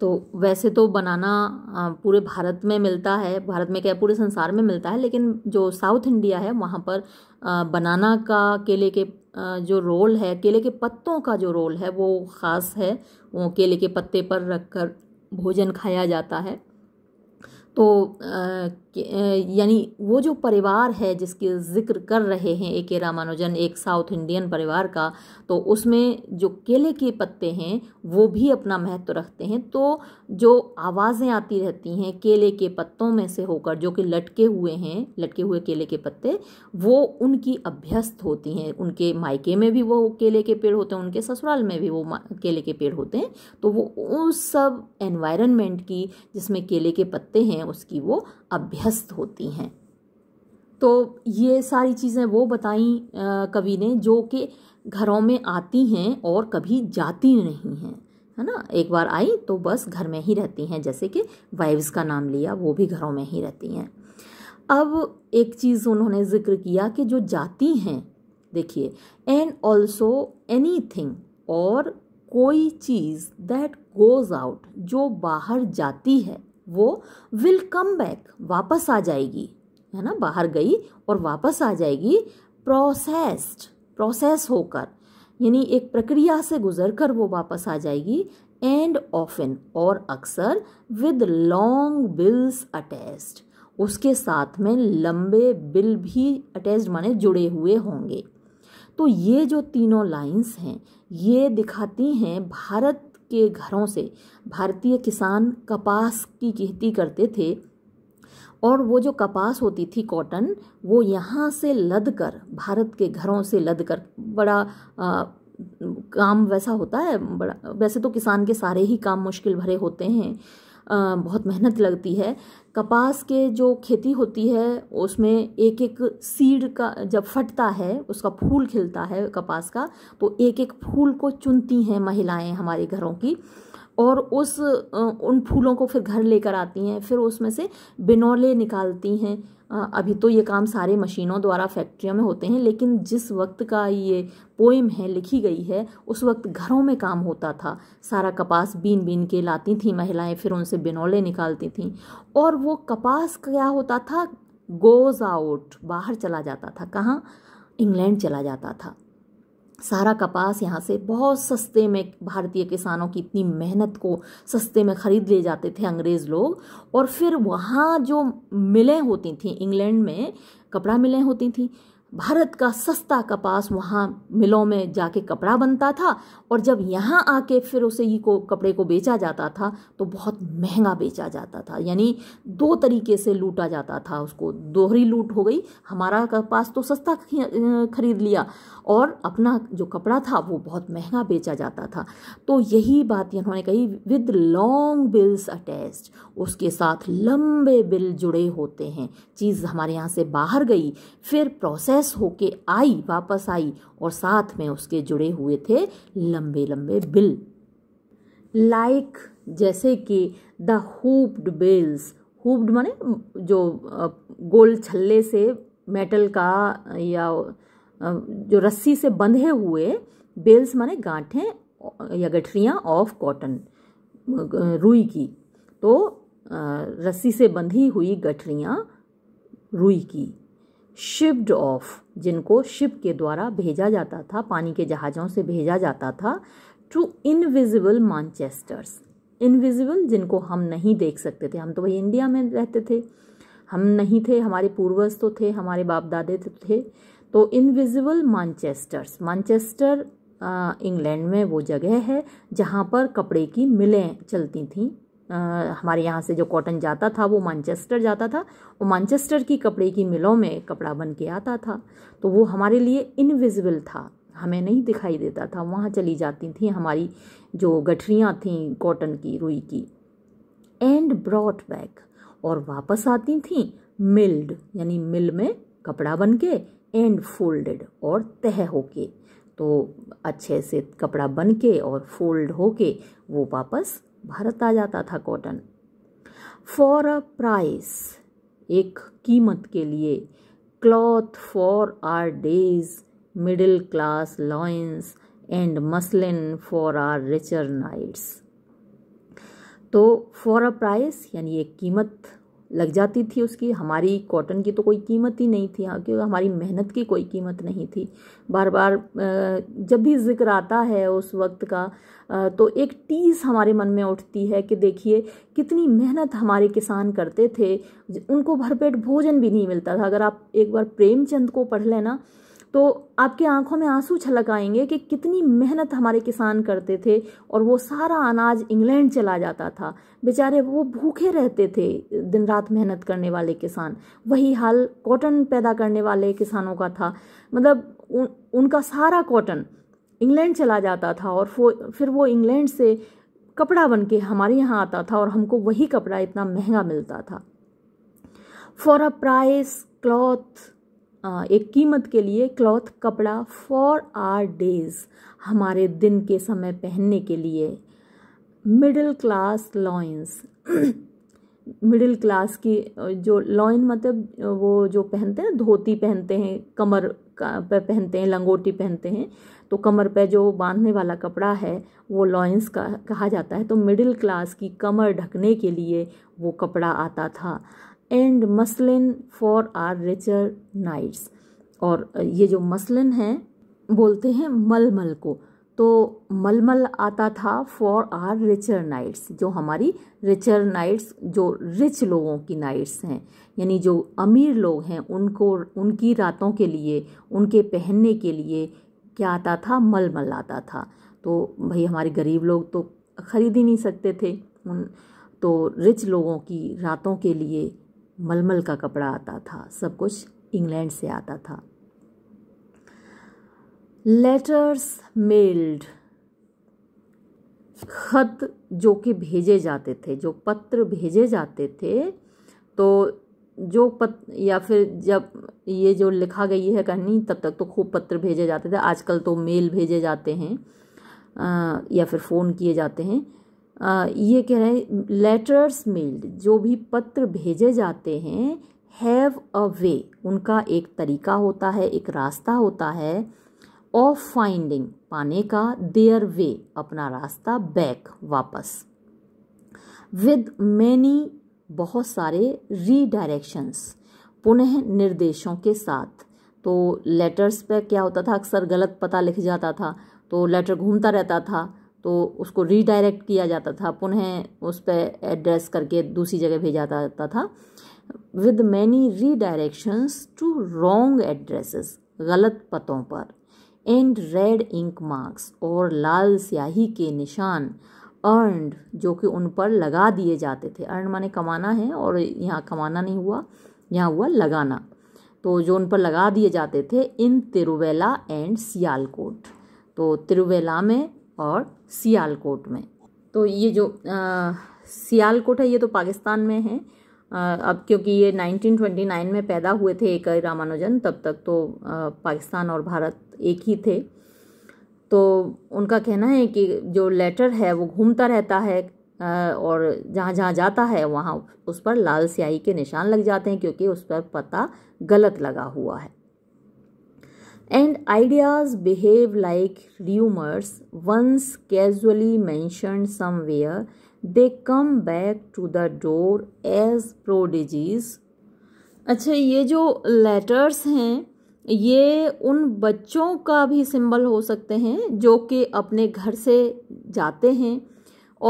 तो वैसे तो बनाना पूरे भारत में मिलता है भारत में क्या पूरे संसार में मिलता है लेकिन जो साउथ इंडिया है वहाँ पर बनाना का केले के जो रोल है केले के पत्तों का जो रोल है वो ख़ास है वो केले के पत्ते पर रख कर भोजन खाया जाता है तो यानी वो जो परिवार है जिसकी ज़िक्र कर रहे हैं ए के रामानुजन एक साउथ इंडियन परिवार का तो उसमें जो केले के पत्ते हैं वो भी अपना महत्व रखते हैं तो जो आवाज़ें आती रहती हैं केले के पत्तों में से होकर जो कि लटके हुए हैं लटके हुए केले के पत्ते वो उनकी अभ्यस्त होती हैं उनके मायके में भी वो केले के पेड़ होते हैं उनके ससुराल में भी वो केले के पेड़ होते हैं तो वो उस सब एनवायरनमेंट की जिसमें केले के पत्ते हैं उसकी वो अभ्यस्त होती हैं तो ये सारी चीज़ें वो बताई कवि ने जो कि घरों में आती हैं और कभी जाती नहीं हैं है ना एक बार आई तो बस घर में ही रहती हैं जैसे कि वाइव्स का नाम लिया वो भी घरों में ही रहती हैं अब एक चीज़ उन्होंने जिक्र किया कि जो जाती हैं देखिए एंड ऑल्सो एनी थिंग और कोई चीज़ दैट गोज़ आउट जो बाहर जाती है वो विल कम बैक वापस आ जाएगी है ना बाहर गई और वापस आ जाएगी प्रोसेस्ड प्रोसेस होकर यानी एक प्रक्रिया से गुजर कर वो वापस आ जाएगी एंड ऑफन और अक्सर विद लॉन्ग बिल्स अटैच्ड उसके साथ में लंबे बिल भी अटैच्ड माने जुड़े हुए होंगे तो ये जो तीनों लाइंस हैं ये दिखाती हैं भारत के घरों से भारतीय किसान कपास की खेती करते थे और वो जो कपास होती थी कॉटन वो यहाँ से लद कर भारत के घरों से लद कर बड़ा आ, काम वैसा होता है बड़ा वैसे तो किसान के सारे ही काम मुश्किल भरे होते हैं बहुत मेहनत लगती है कपास के जो खेती होती है उसमें एक एक सीड का जब फटता है उसका फूल खिलता है कपास का तो एक एक फूल को चुनती हैं महिलाएं हमारे घरों की और उस उन फूलों को फिर घर लेकर आती हैं फिर उसमें से बिनौले निकालती हैं अभी तो ये काम सारे मशीनों द्वारा फैक्ट्रियों में होते हैं लेकिन जिस वक्त का ये पोइम है लिखी गई है उस वक्त घरों में काम होता था सारा कपास बीन बीन के लाती थी महिलाएं फिर उनसे बिनौले निकालती थीं और वो कपास क्या होता था गोज़ आउट बाहर चला जाता था कहाँ इंग्लैंड चला जाता था सारा कपास यहाँ से बहुत सस्ते में भारतीय किसानों की इतनी मेहनत को सस्ते में ख़रीद ले जाते थे अंग्रेज़ लोग और फिर वहाँ जो मिलें होती थी इंग्लैंड में कपड़ा मिलें होती थी भारत का सस्ता कपास वहाँ मिलों में जाके कपड़ा बनता था और जब यहाँ आके फिर उसे ही को कपड़े को बेचा जाता था तो बहुत महंगा बेचा जाता था यानी दो तरीके से लूटा जाता था उसको दोहरी लूट हो गई हमारा कपास तो सस्ता खरीद लिया और अपना जो कपड़ा था वो बहुत महंगा बेचा जाता था तो यही बात इन्होंने कही विद लॉन्ग बिल्स अटैच उसके साथ लंबे बिल जुड़े होते हैं चीज़ हमारे यहाँ से बाहर गई फिर प्रोसेस होके आई वापस आई और साथ में उसके जुड़े हुए थे लंबे लंबे बिल लाइक like, जैसे कि द हुप्ड बिल्स हुप्ड माने जो गोल छल्ले से मेटल का या जो रस्सी से बंधे हुए बेल्स माने गांठें या गठरियाँ ऑफ कॉटन रुई की तो रस्सी से बंधी हुई गठरियाँ रुई की शिप्ड ऑफ जिनको शिप के द्वारा भेजा जाता था पानी के जहाज़ों से भेजा जाता था टू इनविजिबल मानचेस्टर्स इनविजिबल जिनको हम नहीं देख सकते थे हम तो वही इंडिया में रहते थे हम नहीं थे हमारे पूर्वज तो थे हमारे बाप दादे तो थे तो इनविजिबल मानचेस्टर्स मानचेस्टर इंग्लैंड में वो जगह है जहाँ पर कपड़े की मिलें चलती थीं हमारे यहाँ से जो कॉटन जाता था वो मानचेस्टर जाता था वो मानचेस्टर की कपड़े की मिलों में कपड़ा बन के आता था तो वो हमारे लिए इनविजिबल था हमें नहीं दिखाई देता था वहाँ चली जाती थी हमारी जो गठरियाँ थी कॉटन की रुई की एंड ब्रॉड बैक और वापस आती थी मिल्ड यानी मिल में कपड़ा बन के एंड फोल्डेड और तह होके तो अच्छे से कपड़ा बन के और फोल्ड होके वो वापस भारत आ जाता था कॉटन फॉर अ प्राइस एक कीमत के लिए cloth for our days middle class loins and muslin for our richer nights तो फॉर अ प्राइस यानी एक कीमत लग जाती थी उसकी हमारी कॉटन की तो कोई कीमत ही नहीं थी क्योंकि हमारी मेहनत की कोई कीमत नहीं थी बार बार जब भी जिक्र आता है उस वक्त का तो एक टीस हमारे मन में उठती है कि देखिए कितनी मेहनत हमारे किसान करते थे उनको भरपेट भोजन भी नहीं मिलता था अगर आप एक बार प्रेमचंद को पढ़ लेना तो आपके आंखों में आंसू छलक आएंगे कि कितनी मेहनत हमारे किसान करते थे और वो सारा अनाज इंग्लैंड चला जाता था बेचारे वो भूखे रहते थे दिन रात मेहनत करने वाले किसान वही हाल कॉटन पैदा करने वाले किसानों का था मतलब उ, उनका सारा कॉटन इंग्लैंड चला जाता था और फिर वो इंग्लैंड से कपड़ा बन के हमारे यहाँ आता था और हमको वही कपड़ा इतना महंगा मिलता था फॉर अ प्राइस क्लॉथ एक कीमत के लिए क्लॉथ कपड़ा फॉर आर डेज हमारे दिन के समय पहनने के लिए middle class loins middle class की जो लॉइन मतलब वो जो पहनते हैं धोती पहनते हैं कमर पे पहनते हैं लंगोटी पहनते हैं तो कमर पे जो बांधने वाला कपड़ा है वो लॉइंस का कहा जाता है तो मिडिल क्लास की कमर ढकने के लिए वो कपड़ा आता था and muslin for our richer nights और ये जो मसलिन है बोलते हैं मलमल को तो मलमल आता था फॉर आर रिचर नाइट्स जो हमारी रिचर नाइट्स जो रिच लोगों की नाइट्स हैं यानी जो अमीर लोग हैं उनको उनकी रातों के लिए उनके पहनने के लिए क्या आता था मलमल आता था तो भाई हमारे गरीब लोग तो खरीद ही नहीं सकते थे उन तो रिच लोगों की रातों के लिए मलमल का कपड़ा आता था सब कुछ इंग्लैंड से आता था लेटर्स मेल्ड खत जो कि भेजे जाते थे जो पत्र भेजे जाते थे तो जो पत या फिर जब ये जो लिखा गई है कहानी तब तक तो खूब पत्र भेजे जाते थे आजकल तो मेल भेजे जाते हैं आ, या फिर फ़ोन किए जाते हैं ये कह रहे हैं लेटर्स मेल्ड जो भी पत्र भेजे जाते हैं हैव अ वे उनका एक तरीका होता है एक रास्ता होता है ऑफ फाइंडिंग पाने का देयर वे अपना रास्ता बैक वापस विद मैनी बहुत सारे रीडायरेक्शंस पुनः निर्देशों के साथ तो लेटर्स पे क्या होता था अक्सर गलत पता लिख जाता था तो लेटर घूमता रहता था तो उसको रीडायरेक्ट किया जाता था पुनः उस पर एड्रेस करके दूसरी जगह भेजा जाता था with many redirections to wrong addresses गलत पतों पर एंड रेड इंक मार्क्स और लाल स्याही के निशान अर्नड जो कि उन पर लगा दिए जाते थे अर्न माने कमाना है और यहाँ कमाना नहीं हुआ यहाँ हुआ लगाना तो जो उन पर लगा दिए जाते थे इन तिरुवेला एंड सियालकोट तो तिरुवेला में और सियालकोट में तो ये जो आ, सियालकोट है ये तो पाकिस्तान में है आ, अब क्योंकि ये 1929 में पैदा हुए थे एक रामानुजन तब तक तो आ, पाकिस्तान और भारत एक ही थे तो उनका कहना है कि जो लेटर है वो घूमता रहता है और जहाँ जहाँ जाता है वहाँ उस पर लाल स्याही के निशान लग जाते हैं क्योंकि उस पर पता गलत लगा हुआ है and ideas behave like rumours once casually mentioned somewhere they come back to the door as prodigies अच्छा ये जो लेटर्स हैं ये उन बच्चों का भी सिंबल हो सकते हैं जो कि अपने घर से जाते हैं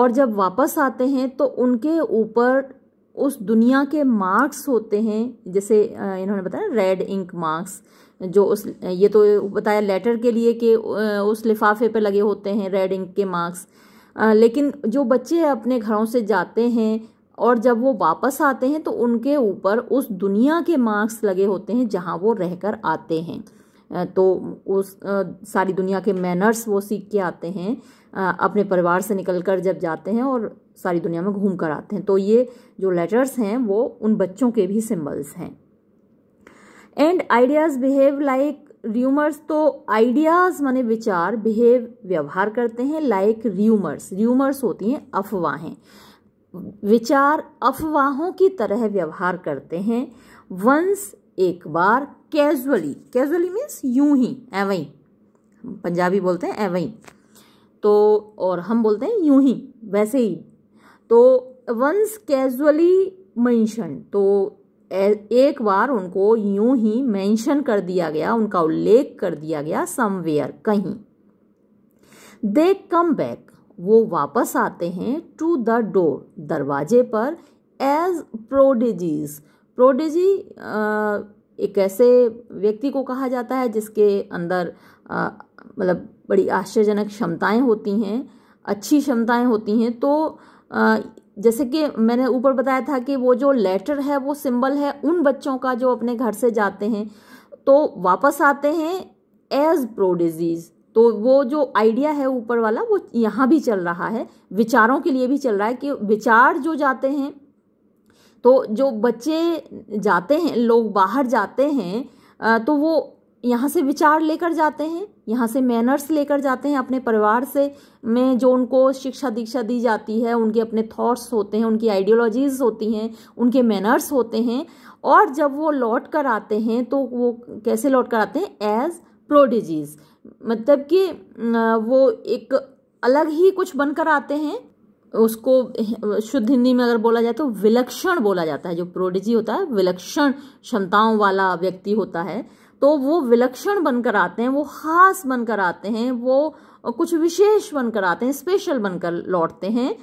और जब वापस आते हैं तो उनके ऊपर उस दुनिया के मार्क्स होते हैं जैसे इन्होंने बताया रेड इंक मार्क्स जो उस ये तो बताया लेटर के लिए कि उस लिफाफे पर लगे होते हैं रेड इंक के मार्क्स लेकिन जो बच्चे अपने घरों से जाते हैं और जब वो वापस आते हैं तो उनके ऊपर उस दुनिया के मार्क्स लगे होते हैं जहाँ वो रह कर आते हैं तो उस सारी दुनिया के मैनर्स वो सीख के आते हैं अपने परिवार से निकल कर जब जाते हैं और सारी दुनिया में घूम कर आते हैं तो ये जो लेटर्स हैं वो उन बच्चों के भी सिम्बल्स हैं and ideas behave like rumours तो आइडियाज माने विचार बिहेव व्यवहार करते हैं लाइक र्यूमर्स र्यूमर्स होती हैं अफवाहें विचार अफवाहों की तरह व्यवहार करते हैं वंस एक बार कैजुअली कैजुअली मीन्स यूं ही एवं पंजाबी बोलते हैं एवं तो और हम बोलते हैं यूं ही वैसे ही तो वंस कैजुअली मैंशन तो एक बार उनको यूं ही मेंशन कर दिया गया उनका उल्लेख कर दिया गया समवेयर कहीं दे कम बैक वो वापस आते हैं टू द डोर दरवाजे पर एज प्रोडिजीज प्रोडिजी एक ऐसे व्यक्ति को कहा जाता है जिसके अंदर मतलब बड़ी आश्चर्यजनक क्षमताएं होती हैं अच्छी क्षमताएं होती हैं तो जैसे कि मैंने ऊपर बताया था कि वो जो लेटर है वो सिंबल है उन बच्चों का जो अपने घर से जाते हैं तो वापस आते हैं एज प्रोडिजीज तो वो जो आइडिया है ऊपर वाला वो यहाँ भी चल रहा है विचारों के लिए भी चल रहा है कि विचार जो जाते हैं तो जो बच्चे जाते हैं लोग बाहर जाते हैं तो वो यहाँ से विचार लेकर जाते हैं यहाँ से मैनर्स लेकर जाते हैं अपने परिवार से में जो उनको शिक्षा दीक्षा दी जाती है उनके अपने थॉट्स होते हैं उनकी आइडियोलॉजीज़ होती हैं उनके मैनर्स होते हैं और जब वो लौट कर आते हैं तो वो कैसे लौट कर आते हैं एज प्रोडिजीज मतलब कि वो एक अलग ही कुछ बनकर आते हैं उसको शुद्ध हिंदी में अगर बोला जाए तो विलक्षण बोला जाता है जो प्रोडिजी होता है विलक्षण क्षमताओं वाला व्यक्ति होता है तो वो विलक्षण बनकर आते हैं वो खास बनकर आते हैं वो कुछ विशेष बनकर आते हैं स्पेशल बनकर लौटते हैं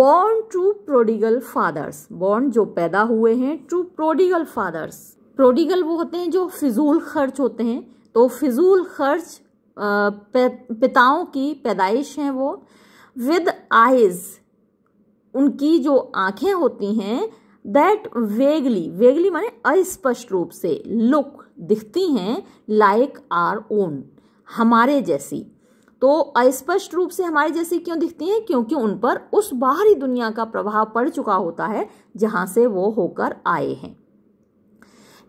born to prodigal fathers born जो पैदा हुए हैं टू प्रोडिगल फादर्स प्रोडिगल वो होते हैं जो फिजूल खर्च होते हैं तो फिजूल खर्च पिताओं की पैदाइश है वो विद आइज उनकी जो आंखें होती हैं दैट वेगली वेगली माने अस्पष्ट रूप से लुक दिखती हैं लाइक आर ओन हमारे जैसी तो अस्पष्ट रूप से हमारे जैसी क्यों दिखती हैं क्योंकि उन पर उस बाहरी दुनिया का प्रभाव पड़ चुका होता है जहां से वो होकर आए हैं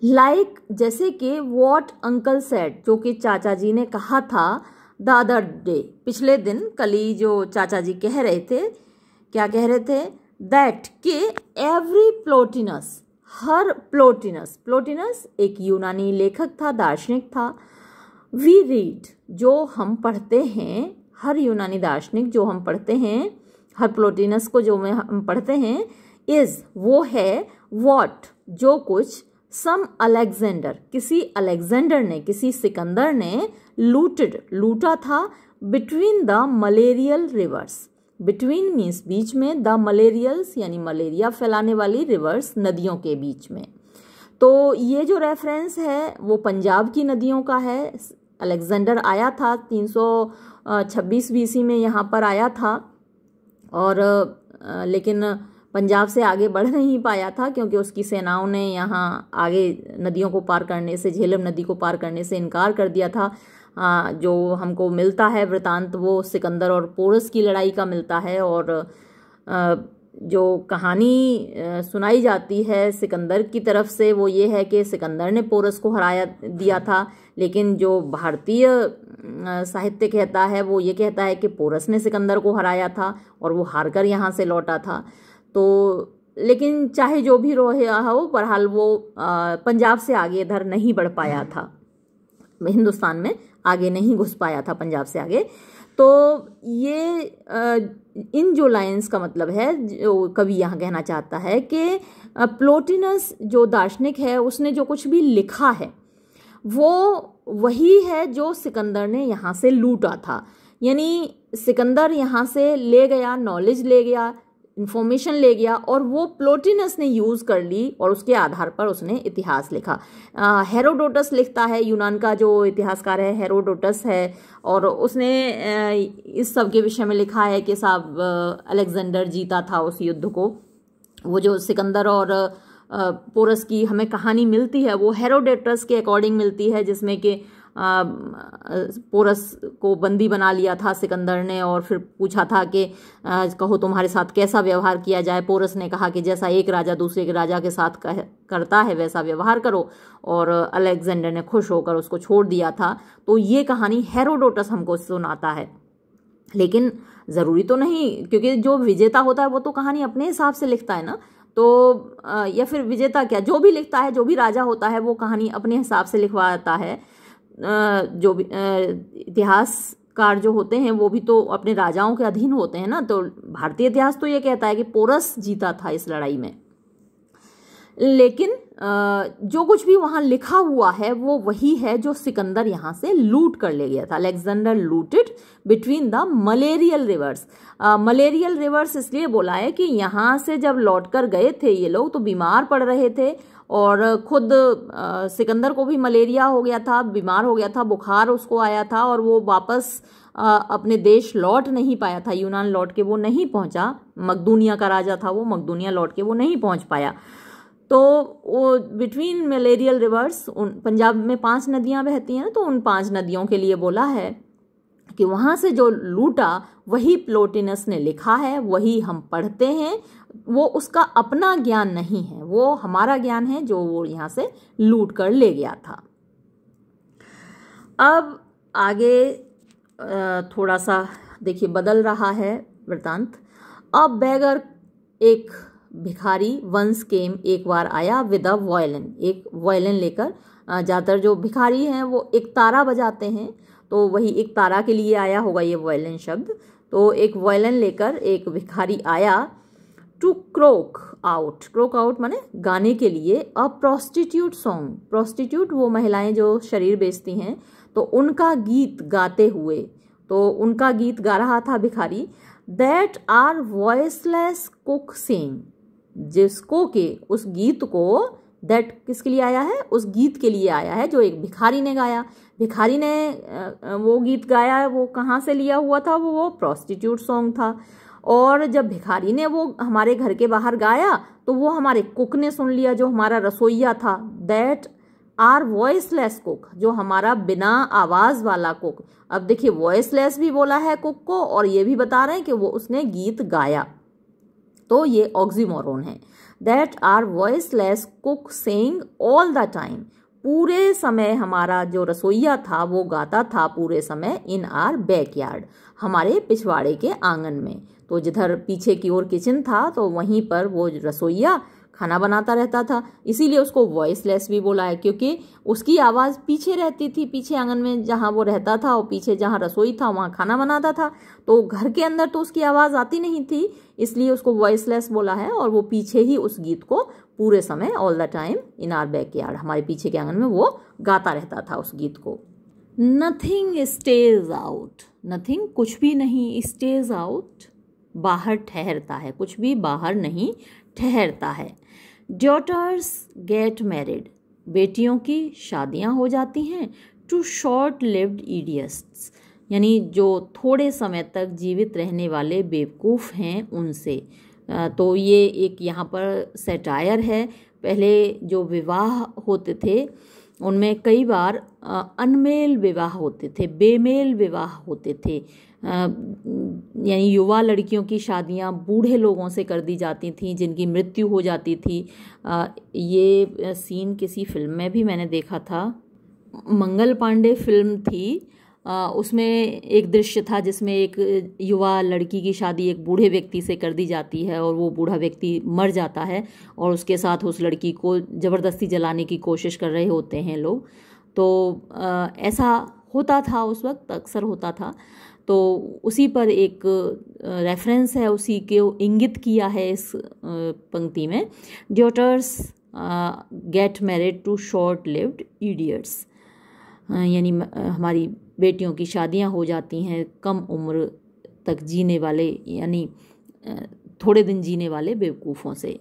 लाइक like, जैसे कि वॉट अंकल सेट जो कि चाचा जी ने कहा था द अदर डे पिछले दिन कली जो चाचा जी कह रहे थे क्या कह रहे थे दैट के एवरी प्लोटिनस हर प्लोटिनस प्लोटिनस एक यूनानी लेखक था दार्शनिक था वी रीड जो हम पढ़ते हैं हर यूनानी दार्शनिक जो हम पढ़ते हैं हर प्लोटिनस को जो हम पढ़ते हैं इज़ वो है वॉट जो कुछ सम अलेक्जेंडर किसी अलेक्जेंडर ने किसी सिकंदर ने लूटेड लूटा था between the malarial rivers between means बीच में द मलेरियल्स यानी मलेरिया फैलाने वाली रिवर्स नदियों के बीच में तो ये जो रेफरेंस है वो पंजाब की नदियों का है अलेक्जेंडर आया था 326 बीसी में यहाँ पर आया था और लेकिन पंजाब से आगे बढ़ नहीं पाया था क्योंकि उसकी सेनाओं ने यहाँ आगे नदियों को पार करने से झेलम नदी को पार करने से इनकार कर दिया था जो हमको मिलता है वृतांत वो सिकंदर और पोरस की लड़ाई का मिलता है और जो कहानी सुनाई जाती है सिकंदर की तरफ से वो ये है कि सिकंदर ने पोरस को हराया दिया था लेकिन जो भारतीय साहित्य कहता है वो ये कहता है कि पोरस ने सिकंदर को हराया था और वो हार कर यहाँ से लौटा था तो लेकिन चाहे जो भी रोहे हो बहरहाल वो पंजाब से आगे इधर नहीं बढ़ पाया था हिंदुस्तान में आगे नहीं घुस पाया था पंजाब से आगे तो ये इन जो लाइन्स का मतलब है जो कवि यहाँ कहना चाहता है कि प्लोटिनस जो दार्शनिक है उसने जो कुछ भी लिखा है वो वही है जो सिकंदर ने यहाँ से लूटा था यानी सिकंदर यहाँ से ले गया नॉलेज ले गया इन्फॉर्मेशन ले गया और वो प्लोटिनस ने यूज़ कर ली और उसके आधार पर उसने इतिहास लिखा हेरोडोटस लिखता है यूनान का जो इतिहासकार है हेरोडोटस है और उसने इस सब के विषय में लिखा है कि साहब अलेक्जेंडर जीता था उस युद्ध को वो जो सिकंदर और पोरस की हमें कहानी मिलती है वो हेरोडोटस के अकॉर्डिंग मिलती है जिसमें कि पोरस को बंदी बना लिया था सिकंदर ने और फिर पूछा था कि कहो तुम्हारे साथ कैसा व्यवहार किया जाए पोरस ने कहा कि जैसा एक राजा दूसरे के राजा के साथ कह, करता है वैसा व्यवहार करो और अलेक्जेंडर ने खुश होकर उसको छोड़ दिया था तो ये कहानी हेरोडोटस हमको सुनाता है लेकिन ज़रूरी तो नहीं क्योंकि जो विजेता होता है वो तो कहानी अपने हिसाब से लिखता है ना तो या फिर विजेता क्या जो भी लिखता है जो भी राजा होता है वो कहानी अपने हिसाब से लिखवाता है जो भी इतिहासकार जो होते हैं वो भी तो अपने राजाओं के अधीन होते हैं ना तो भारतीय इतिहास तो ये कहता है कि पोरस जीता था इस लड़ाई में लेकिन जो कुछ भी वहाँ लिखा हुआ है वो वही है जो सिकंदर यहाँ से लूट कर ले गया था Alexander looted between the malarial rivers malarial rivers इसलिए बोला है कि यहाँ से जब लौट कर गए थे ये लोग तो बीमार पड़ रहे थे और ख़ुद सिकंदर को भी मलेरिया हो गया था बीमार हो गया था बुखार उसको आया था और वो वापस अपने देश लौट नहीं पाया था यूनान लौट के वो नहीं पहुंचा मकदूनिया का राजा था वो मकदूनिया लौट के वो नहीं पहुंच पाया तो वो बिटवीन मलेरियल रिवर्स उन पंजाब में पांच नदियां बहती हैं तो उन पांच नदियों के लिए बोला है कि वहाँ से जो लूटा वही प्लोटिनस ने लिखा है वही हम पढ़ते हैं वो उसका अपना ज्ञान नहीं है वो हमारा ज्ञान है जो वो यहाँ से लूट कर ले गया था अब आगे थोड़ा सा देखिए बदल रहा है वृतांत अब बैगर एक भिखारी वंस केम एक बार आया विद अ वायलिन एक वॉयलिन लेकर ज़्यादातर जो भिखारी हैं वो एक तारा बजाते हैं तो वही एक तारा के लिए आया होगा ये वॉयलन शब्द तो एक वॉयलन लेकर एक भिखारी आया to croak out croak out माने गाने के लिए अ प्रोस्टिट्यूट सॉन्ग प्रोस्टिट्यूट वो महिलाएं जो शरीर बेचती हैं तो उनका गीत गाते हुए तो उनका गीत गा रहा था भिखारी that our voiceless cook sing जिसको के उस गीत को दैट किसके लिए आया है उस गीत के लिए आया है जो एक भिखारी ने गाया भिखारी ने वो गीत गाया है वो कहाँ से लिया हुआ था वो वो प्रॉस्टिट्यूट सॉन्ग था और जब भिखारी ने वो हमारे घर के बाहर गाया तो वो हमारे कुक ने सुन लिया जो हमारा रसोईया था दैट आर वॉइसलेस कुक जो हमारा बिना आवाज़ वाला कुक अब देखिए वॉइसलेस भी बोला है कुक को और ये भी बता रहे हैं कि वो उसने गीत गाया तो ये ऑक्सीमोरोन है that our voiceless cook sing all the time पूरे समय हमारा जो रसोईया था वो गाता था पूरे समय इन आर बैकयार्ड हमारे पिछवाड़े के आंगन में तो जिधर पीछे की ओर किचन था तो वहीं पर वो रसोईया खाना बनाता रहता था इसीलिए उसको वॉइसलेस भी बोला है क्योंकि उसकी आवाज़ पीछे रहती थी पीछे आंगन में जहाँ वो रहता था और पीछे जहाँ रसोई था वहाँ खाना बनाता था तो घर के अंदर तो उसकी आवाज़ आती नहीं थी इसलिए उसको वॉइसलेस बोला है और वो पीछे ही उस गीत को पूरे समय all the time in our back yard हमारे पीछे के आंगन में वो गाता रहता था उस गीत को नथिंग स्टेज आउट नथिंग कुछ भी नहीं स्टेज आउट बाहर ठहरता है कुछ भी बाहर नहीं ठहरता है डॉटर्स गेट मैरिड बेटियों की शादियां हो जाती हैं टू शॉर्ट लिव्ड ईडियस्ट्स यानी जो थोड़े समय तक जीवित रहने वाले बेवकूफ़ हैं उनसे तो ये एक यहाँ पर सेटायर है पहले जो विवाह होते थे उनमें कई बार अनमेल विवाह होते थे बेमेल विवाह होते थे यानी युवा लड़कियों की शादियां बूढ़े लोगों से कर दी जाती थीं जिनकी मृत्यु हो जाती थी ये सीन किसी फिल्म में भी मैंने देखा था मंगल पांडे फिल्म थी उसमें एक दृश्य था जिसमें एक युवा लड़की की शादी एक बूढ़े व्यक्ति से कर दी जाती है और वो बूढ़ा व्यक्ति मर जाता है और उसके साथ उस लड़की को ज़बरदस्ती जलाने की कोशिश कर रहे होते हैं लोग तो ऐसा होता था उस वक्त अक्सर होता था तो उसी पर एक रेफरेंस है उसी के इंगित किया है इस पंक्ति में daughters get married to short lived idiots यानी हमारी बेटियों की शादियां हो जाती हैं कम उम्र तक जीने वाले यानी थोड़े दिन जीने वाले बेवकूफ़ों से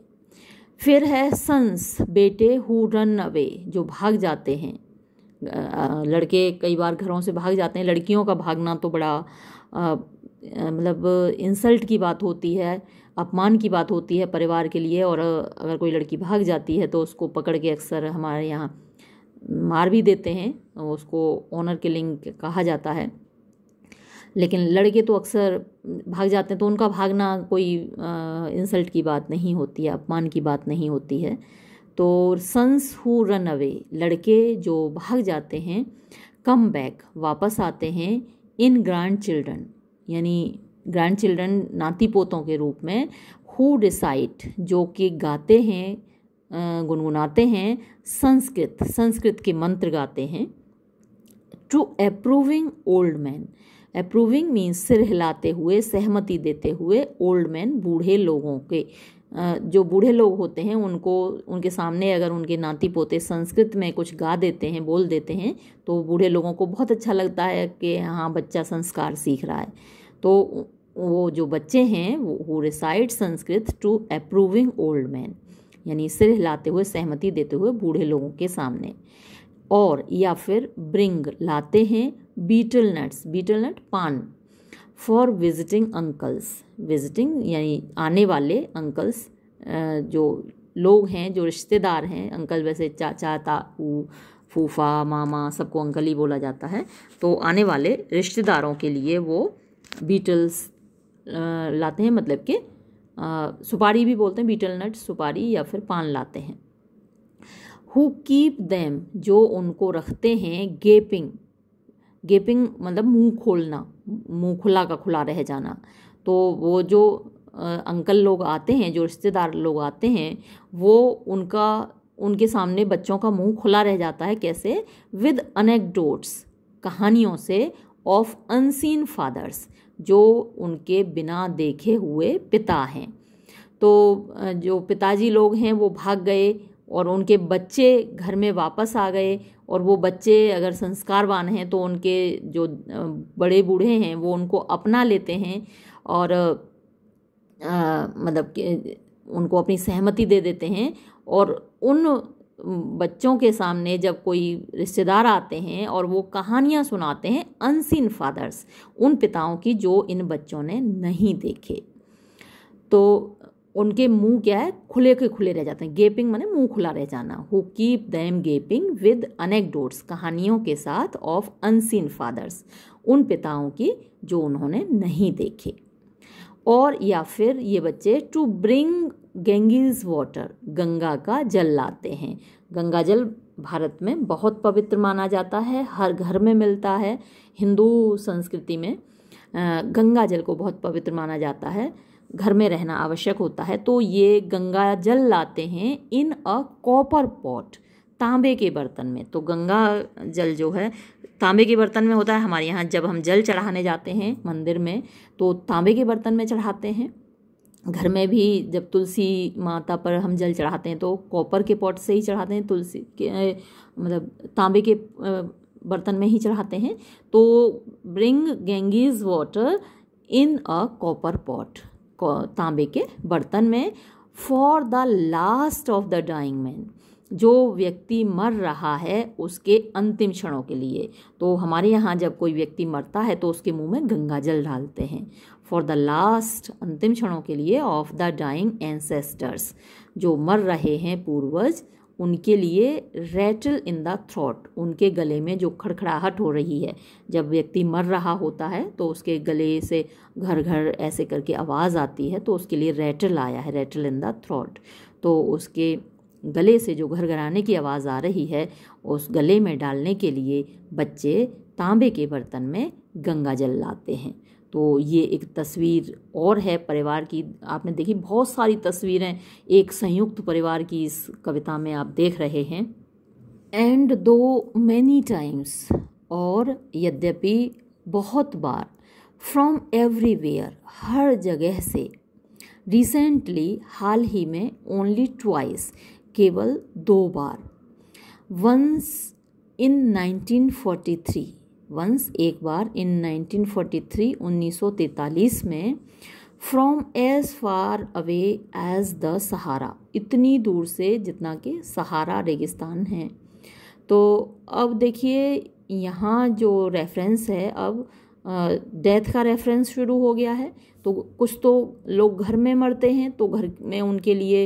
फिर है सन्स बेटे हु रन अवे जो भाग जाते हैं लड़के कई बार घरों से भाग जाते हैं लड़कियों का भागना तो बड़ा मतलब इंसल्ट की बात होती है अपमान की बात होती है परिवार के लिए और अगर कोई लड़की भाग जाती है तो उसको पकड़ के अक्सर हमारे यहाँ मार भी देते हैं उसको ऑनर किलिंग कहा जाता है लेकिन लड़के तो अक्सर भाग जाते हैं तो उनका भागना कोई इंसल्ट की बात नहीं होती है अपमान की बात नहीं होती है तो सन्स हु रन अवे लड़के जो भाग जाते हैं कम बैक वापस आते हैं इन ग्रैंड चिल्ड्रन यानी ग्रैंड चिल्ड्रन नाती पोतों के रूप में हु डिसाइड जो कि गाते हैं गुनगुनाते हैं संस्कृत संस्कृत के मंत्र गाते हैं to approving old man approving means सिर हिलाते हुए सहमति देते हुए ओल्ड मैन बूढ़े लोगों के जो बूढ़े लोग होते हैं उनको उनके सामने अगर उनके नाती पोते संस्कृत में कुछ गा देते हैं बोल देते हैं तो बूढ़े लोगों को बहुत अच्छा लगता है कि हाँ बच्चा संस्कार सीख रहा है तो वो जो बच्चे हैं वो who recite Sanskrit to approving old man यानी सिर हिलाते हुए सहमति देते हुए बूढ़े लोगों के सामने और या फिर ब्रिंग लाते हैं बीटल नट्स बीटल नट पान फॉर विजिटिंग अंकल्स विजिटिंग यानी आने वाले अंकल्स जो लोग हैं जो रिश्तेदार हैं अंकल वैसे चाचा ताऊ फूफा मामा सबको अंकल ही बोला जाता है तो आने वाले रिश्तेदारों के लिए वो बीटल्स लाते हैं मतलब कि सुपारी भी बोलते हैं बीटल नट सुपारी या फिर पान लाते हैं हु कीप देम जो उनको रखते हैं गेपिंग गेपिंग मतलब मुंह खोलना मुंह खुला का खुला रह जाना तो वो जो अंकल लोग आते हैं जो रिश्तेदार लोग आते हैं वो उनका उनके सामने बच्चों का मुंह खुला रह जाता है कैसे विद अनेकडोट्स कहानियों से ऑफ अनसीन फादर्स जो उनके बिना देखे हुए पिता हैं तो जो पिताजी लोग हैं वो भाग गए और उनके बच्चे घर में वापस आ गए और वो बच्चे अगर संस्कारवान हैं तो उनके जो बड़े बूढ़े हैं वो उनको अपना लेते हैं और मतलब उनको अपनी सहमति दे देते हैं और उन बच्चों के सामने जब कोई रिश्तेदार आते हैं और वो कहानियाँ सुनाते हैं अनसिन फादर्स उन पिताओं की जो इन बच्चों ने नहीं देखे तो उनके मुंह क्या है खुले के खुले रह जाते हैं गेपिंग माने मुंह खुला रह जाना who keep them gaping with anecdotes कहानियों के साथ ऑफ अनसिन फादर्स उन पिताओं की जो उन्होंने नहीं देखे और या फिर ये बच्चे to bring Ganges water Ganga का जल लाते हैं गंगा जल भारत में बहुत पवित्र माना जाता है हर घर में मिलता है हिंदू संस्कृति में गंगा जल को बहुत पवित्र माना जाता है घर में रहना आवश्यक होता है तो ये गंगा जल लाते हैं इन अ कॉपर पॉट तांबे के बर्तन में तो गंगा जल जो है तांबे के बर्तन में होता है हमारे यहाँ जब हम जल चढ़ाने जाते हैं मंदिर में तो तांबे के बर्तन में चढ़ाते हैं घर में भी जब तुलसी माता पर हम जल चढ़ाते हैं तो कॉपर के पॉट से ही चढ़ाते हैं तुलसी के मतलब तांबे के बर्तन में ही चढ़ाते हैं तो bring Ganges water in a copper pot तांबे के बर्तन में for the last of the dying man जो व्यक्ति मर रहा है उसके अंतिम क्षणों के लिए तो हमारे यहाँ जब कोई व्यक्ति मरता है तो उसके मुंह में गंगा जल डालते हैं फॉर द लास्ट अंतिम क्षणों के लिए ऑफ द डाइंग एंसेस्टर्स जो मर रहे हैं पूर्वज उनके लिए रेटल इन द थ्रॉट उनके गले में जो खड़खड़ाहट हो रही है जब व्यक्ति मर रहा होता है तो उसके गले से घर घर ऐसे करके आवाज़ आती है तो उसके लिए रेटल आया है रेटल इन द थ्रॉट तो उसके गले से जो घर घराने की आवाज़ आ रही है उस गले में डालने के लिए बच्चे तांबे के बर्तन में गंगा जल लाते हैं तो ये एक तस्वीर और है परिवार की आपने देखी बहुत सारी तस्वीरें एक संयुक्त परिवार की इस कविता में आप देख रहे हैं एंड दो मैनी टाइम्स और यद्यपि बहुत बार फ्रॉम एवरीवेयर हर जगह से रिसेंटली हाल ही में ओनली ट्वाइस केवल दो बार वंस इन 1943 वंस एक बार इन 1943 1943 में from as far away as the Sahara इतनी दूर से जितना कि सहारा रेगिस्तान है तो अब देखिए यहाँ जो रेफरेंस है अब डेथ का रेफरेंस शुरू हो गया है तो कुछ तो लोग घर में मरते हैं तो घर में उनके लिए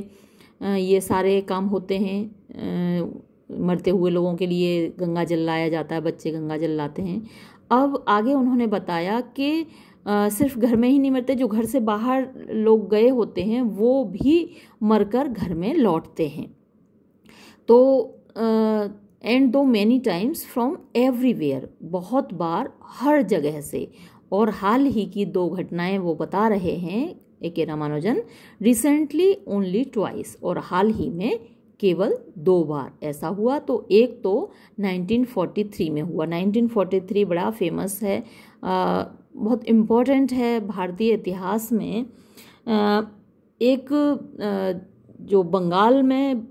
ये सारे काम होते हैं मरते हुए लोगों के लिए गंगा जल लाया जाता है बच्चे गंगा जल लाते हैं अब आगे उन्होंने बताया कि सिर्फ घर में ही नहीं मरते जो घर से बाहर लोग गए होते हैं वो भी मरकर घर में लौटते हैं तो एंड दो मैनी टाइम्स फ्रॉम एवरीवेयर बहुत बार हर जगह से और हाल ही की दो घटनाएं वो बता रहे हैं ए K Ramanujan recently only twice और हाल ही में केवल दो बार ऐसा हुआ तो एक तो 1943 में हुआ 1943 बड़ा फेमस है आ, बहुत इम्पोर्टेंट है भारतीय इतिहास में आ, एक आ, जो बंगाल में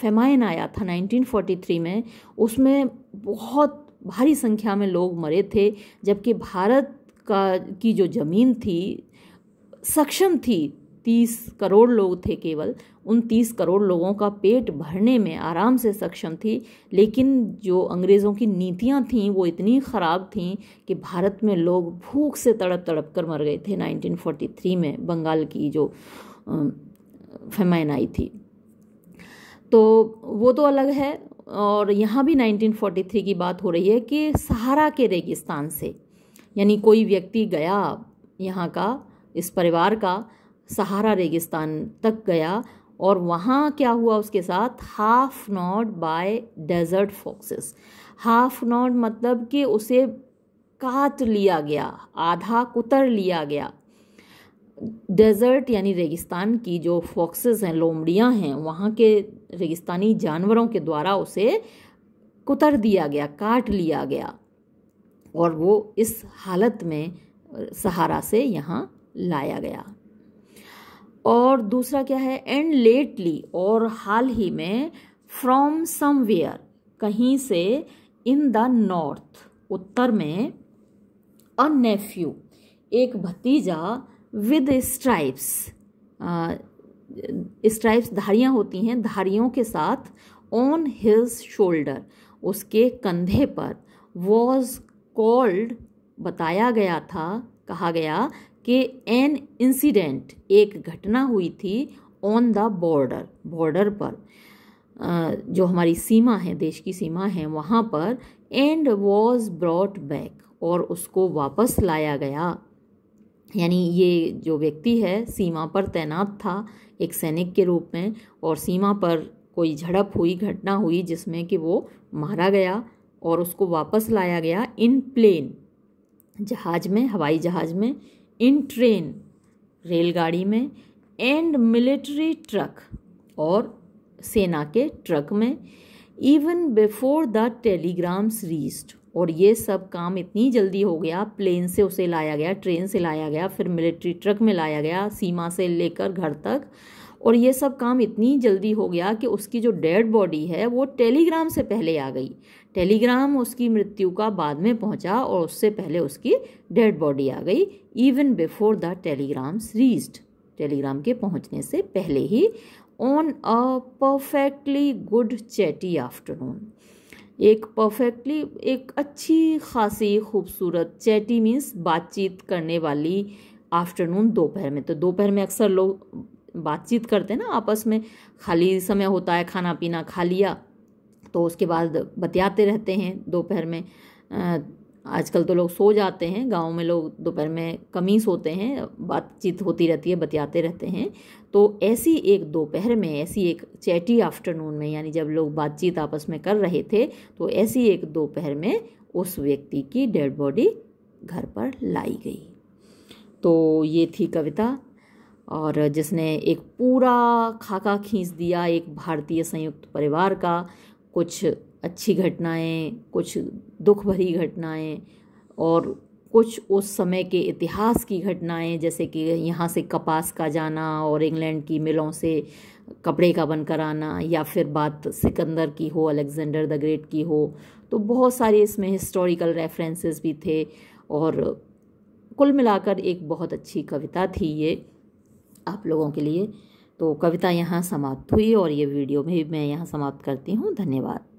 फेमाइन आया था 1943 में उसमें बहुत भारी संख्या में लोग मरे थे जबकि भारत का की जो ज़मीन थी सक्षम थी तीस करोड़ लोग थे केवल उन तीस करोड़ लोगों का पेट भरने में आराम से सक्षम थी लेकिन जो अंग्रेज़ों की नीतियाँ थीं वो इतनी ख़राब थीं कि भारत में लोग भूख से तड़प तड़प कर मर गए थे 1943 में बंगाल की जो फेमैन आई थी तो वो तो अलग है और यहाँ भी 1943 की बात हो रही है कि सहारा के रेगिस्तान से यानी कोई व्यक्ति गया यहाँ का इस परिवार का सहारा रेगिस्तान तक गया और वहाँ क्या हुआ उसके साथ half gnawed by desert foxes half gnawed मतलब कि उसे काट लिया गया आधा कुतर लिया गया डेजर्ट यानी रेगिस्तान की जो फॉक्सेस हैं लोमड़ियाँ हैं वहाँ के रेगिस्तानी जानवरों के द्वारा उसे कुतर दिया गया काट लिया गया और वो इस हालत में सहारा से यहाँ लाया गया और दूसरा क्या है एंड लेटली और हाल ही में फ्रॉम समवेयर कहीं से इन द नॉर्थ उत्तर में अ नेफ्यू एक भतीजा विद स्ट्राइप्स स्ट्राइप्स धारियाँ होती हैं धारियों के साथ ऑन हिज शोल्डर उसके कंधे पर वॉज कॉल्ड बताया गया था कहा गया कि एन इंसिडेंट एक घटना हुई थी ऑन द बॉर्डर बॉर्डर पर जो हमारी सीमा है देश की सीमा है वहाँ पर एंड वॉज ब्रॉट बैक और उसको वापस लाया गया यानी ये जो व्यक्ति है सीमा पर तैनात था एक सैनिक के रूप में और सीमा पर कोई झड़प हुई घटना हुई जिसमें कि वो मारा गया और उसको वापस लाया गया इन प्लेन जहाज़ में हवाई जहाज़ में इन ट्रेन रेलगाड़ी में एंड मिलिट्री ट्रक और सेना के ट्रक में even before the telegrams reached और ये सब काम इतनी जल्दी हो गया प्लेन से उसे लाया गया ट्रेन से लाया गया फिर मिलिट्री ट्रक में लाया गया सीमा से लेकर घर तक और ये सब काम इतनी जल्दी हो गया कि उसकी जो डेड बॉडी है वो टेलीग्राम से पहले आ गई टेलीग्राम उसकी मृत्यु का बाद में पहुंचा और उससे पहले उसकी डेड बॉडी आ गई even before the telegram reached telegram के पहुंचने से पहले ही on a perfectly good chatty afternoon एक परफेक्टली एक अच्छी खासी खूबसूरत चैटी मीन्स बातचीत करने वाली आफ्टरनून दोपहर में तो दोपहर में अक्सर लोग बातचीत करते हैं ना आपस में खाली समय होता है खाना पीना खा लिया तो उसके बाद बतियाते रहते हैं दोपहर में आजकल तो लोग सो जाते हैं गांव में लोग दोपहर में कमी सोते हैं बातचीत होती रहती है बतियाते रहते हैं तो ऐसी एक दोपहर में ऐसी एक चैटी आफ्टरनून में यानी जब लोग बातचीत आपस में कर रहे थे तो ऐसी एक दोपहर में उस व्यक्ति की डेड बॉडी घर पर लाई गई तो ये थी कविता और जिसने एक पूरा खाका खींच दिया एक भारतीय संयुक्त परिवार का कुछ अच्छी घटनाएं कुछ दुख भरी घटनाएं और कुछ उस समय के इतिहास की घटनाएं जैसे कि यहाँ से कपास का जाना और इंग्लैंड की मिलों से कपड़े का बनकर आना या फिर बात सिकंदर की हो अलेक्जेंडर द ग्रेट की हो तो बहुत सारे इसमें हिस्टोरिकल रेफरेंसेस भी थे और कुल मिलाकर एक बहुत अच्छी कविता थी ये आप लोगों के लिए तो कविता यहाँ समाप्त हुई और ये वीडियो भी मैं यहाँ समाप्त करती हूँ धन्यवाद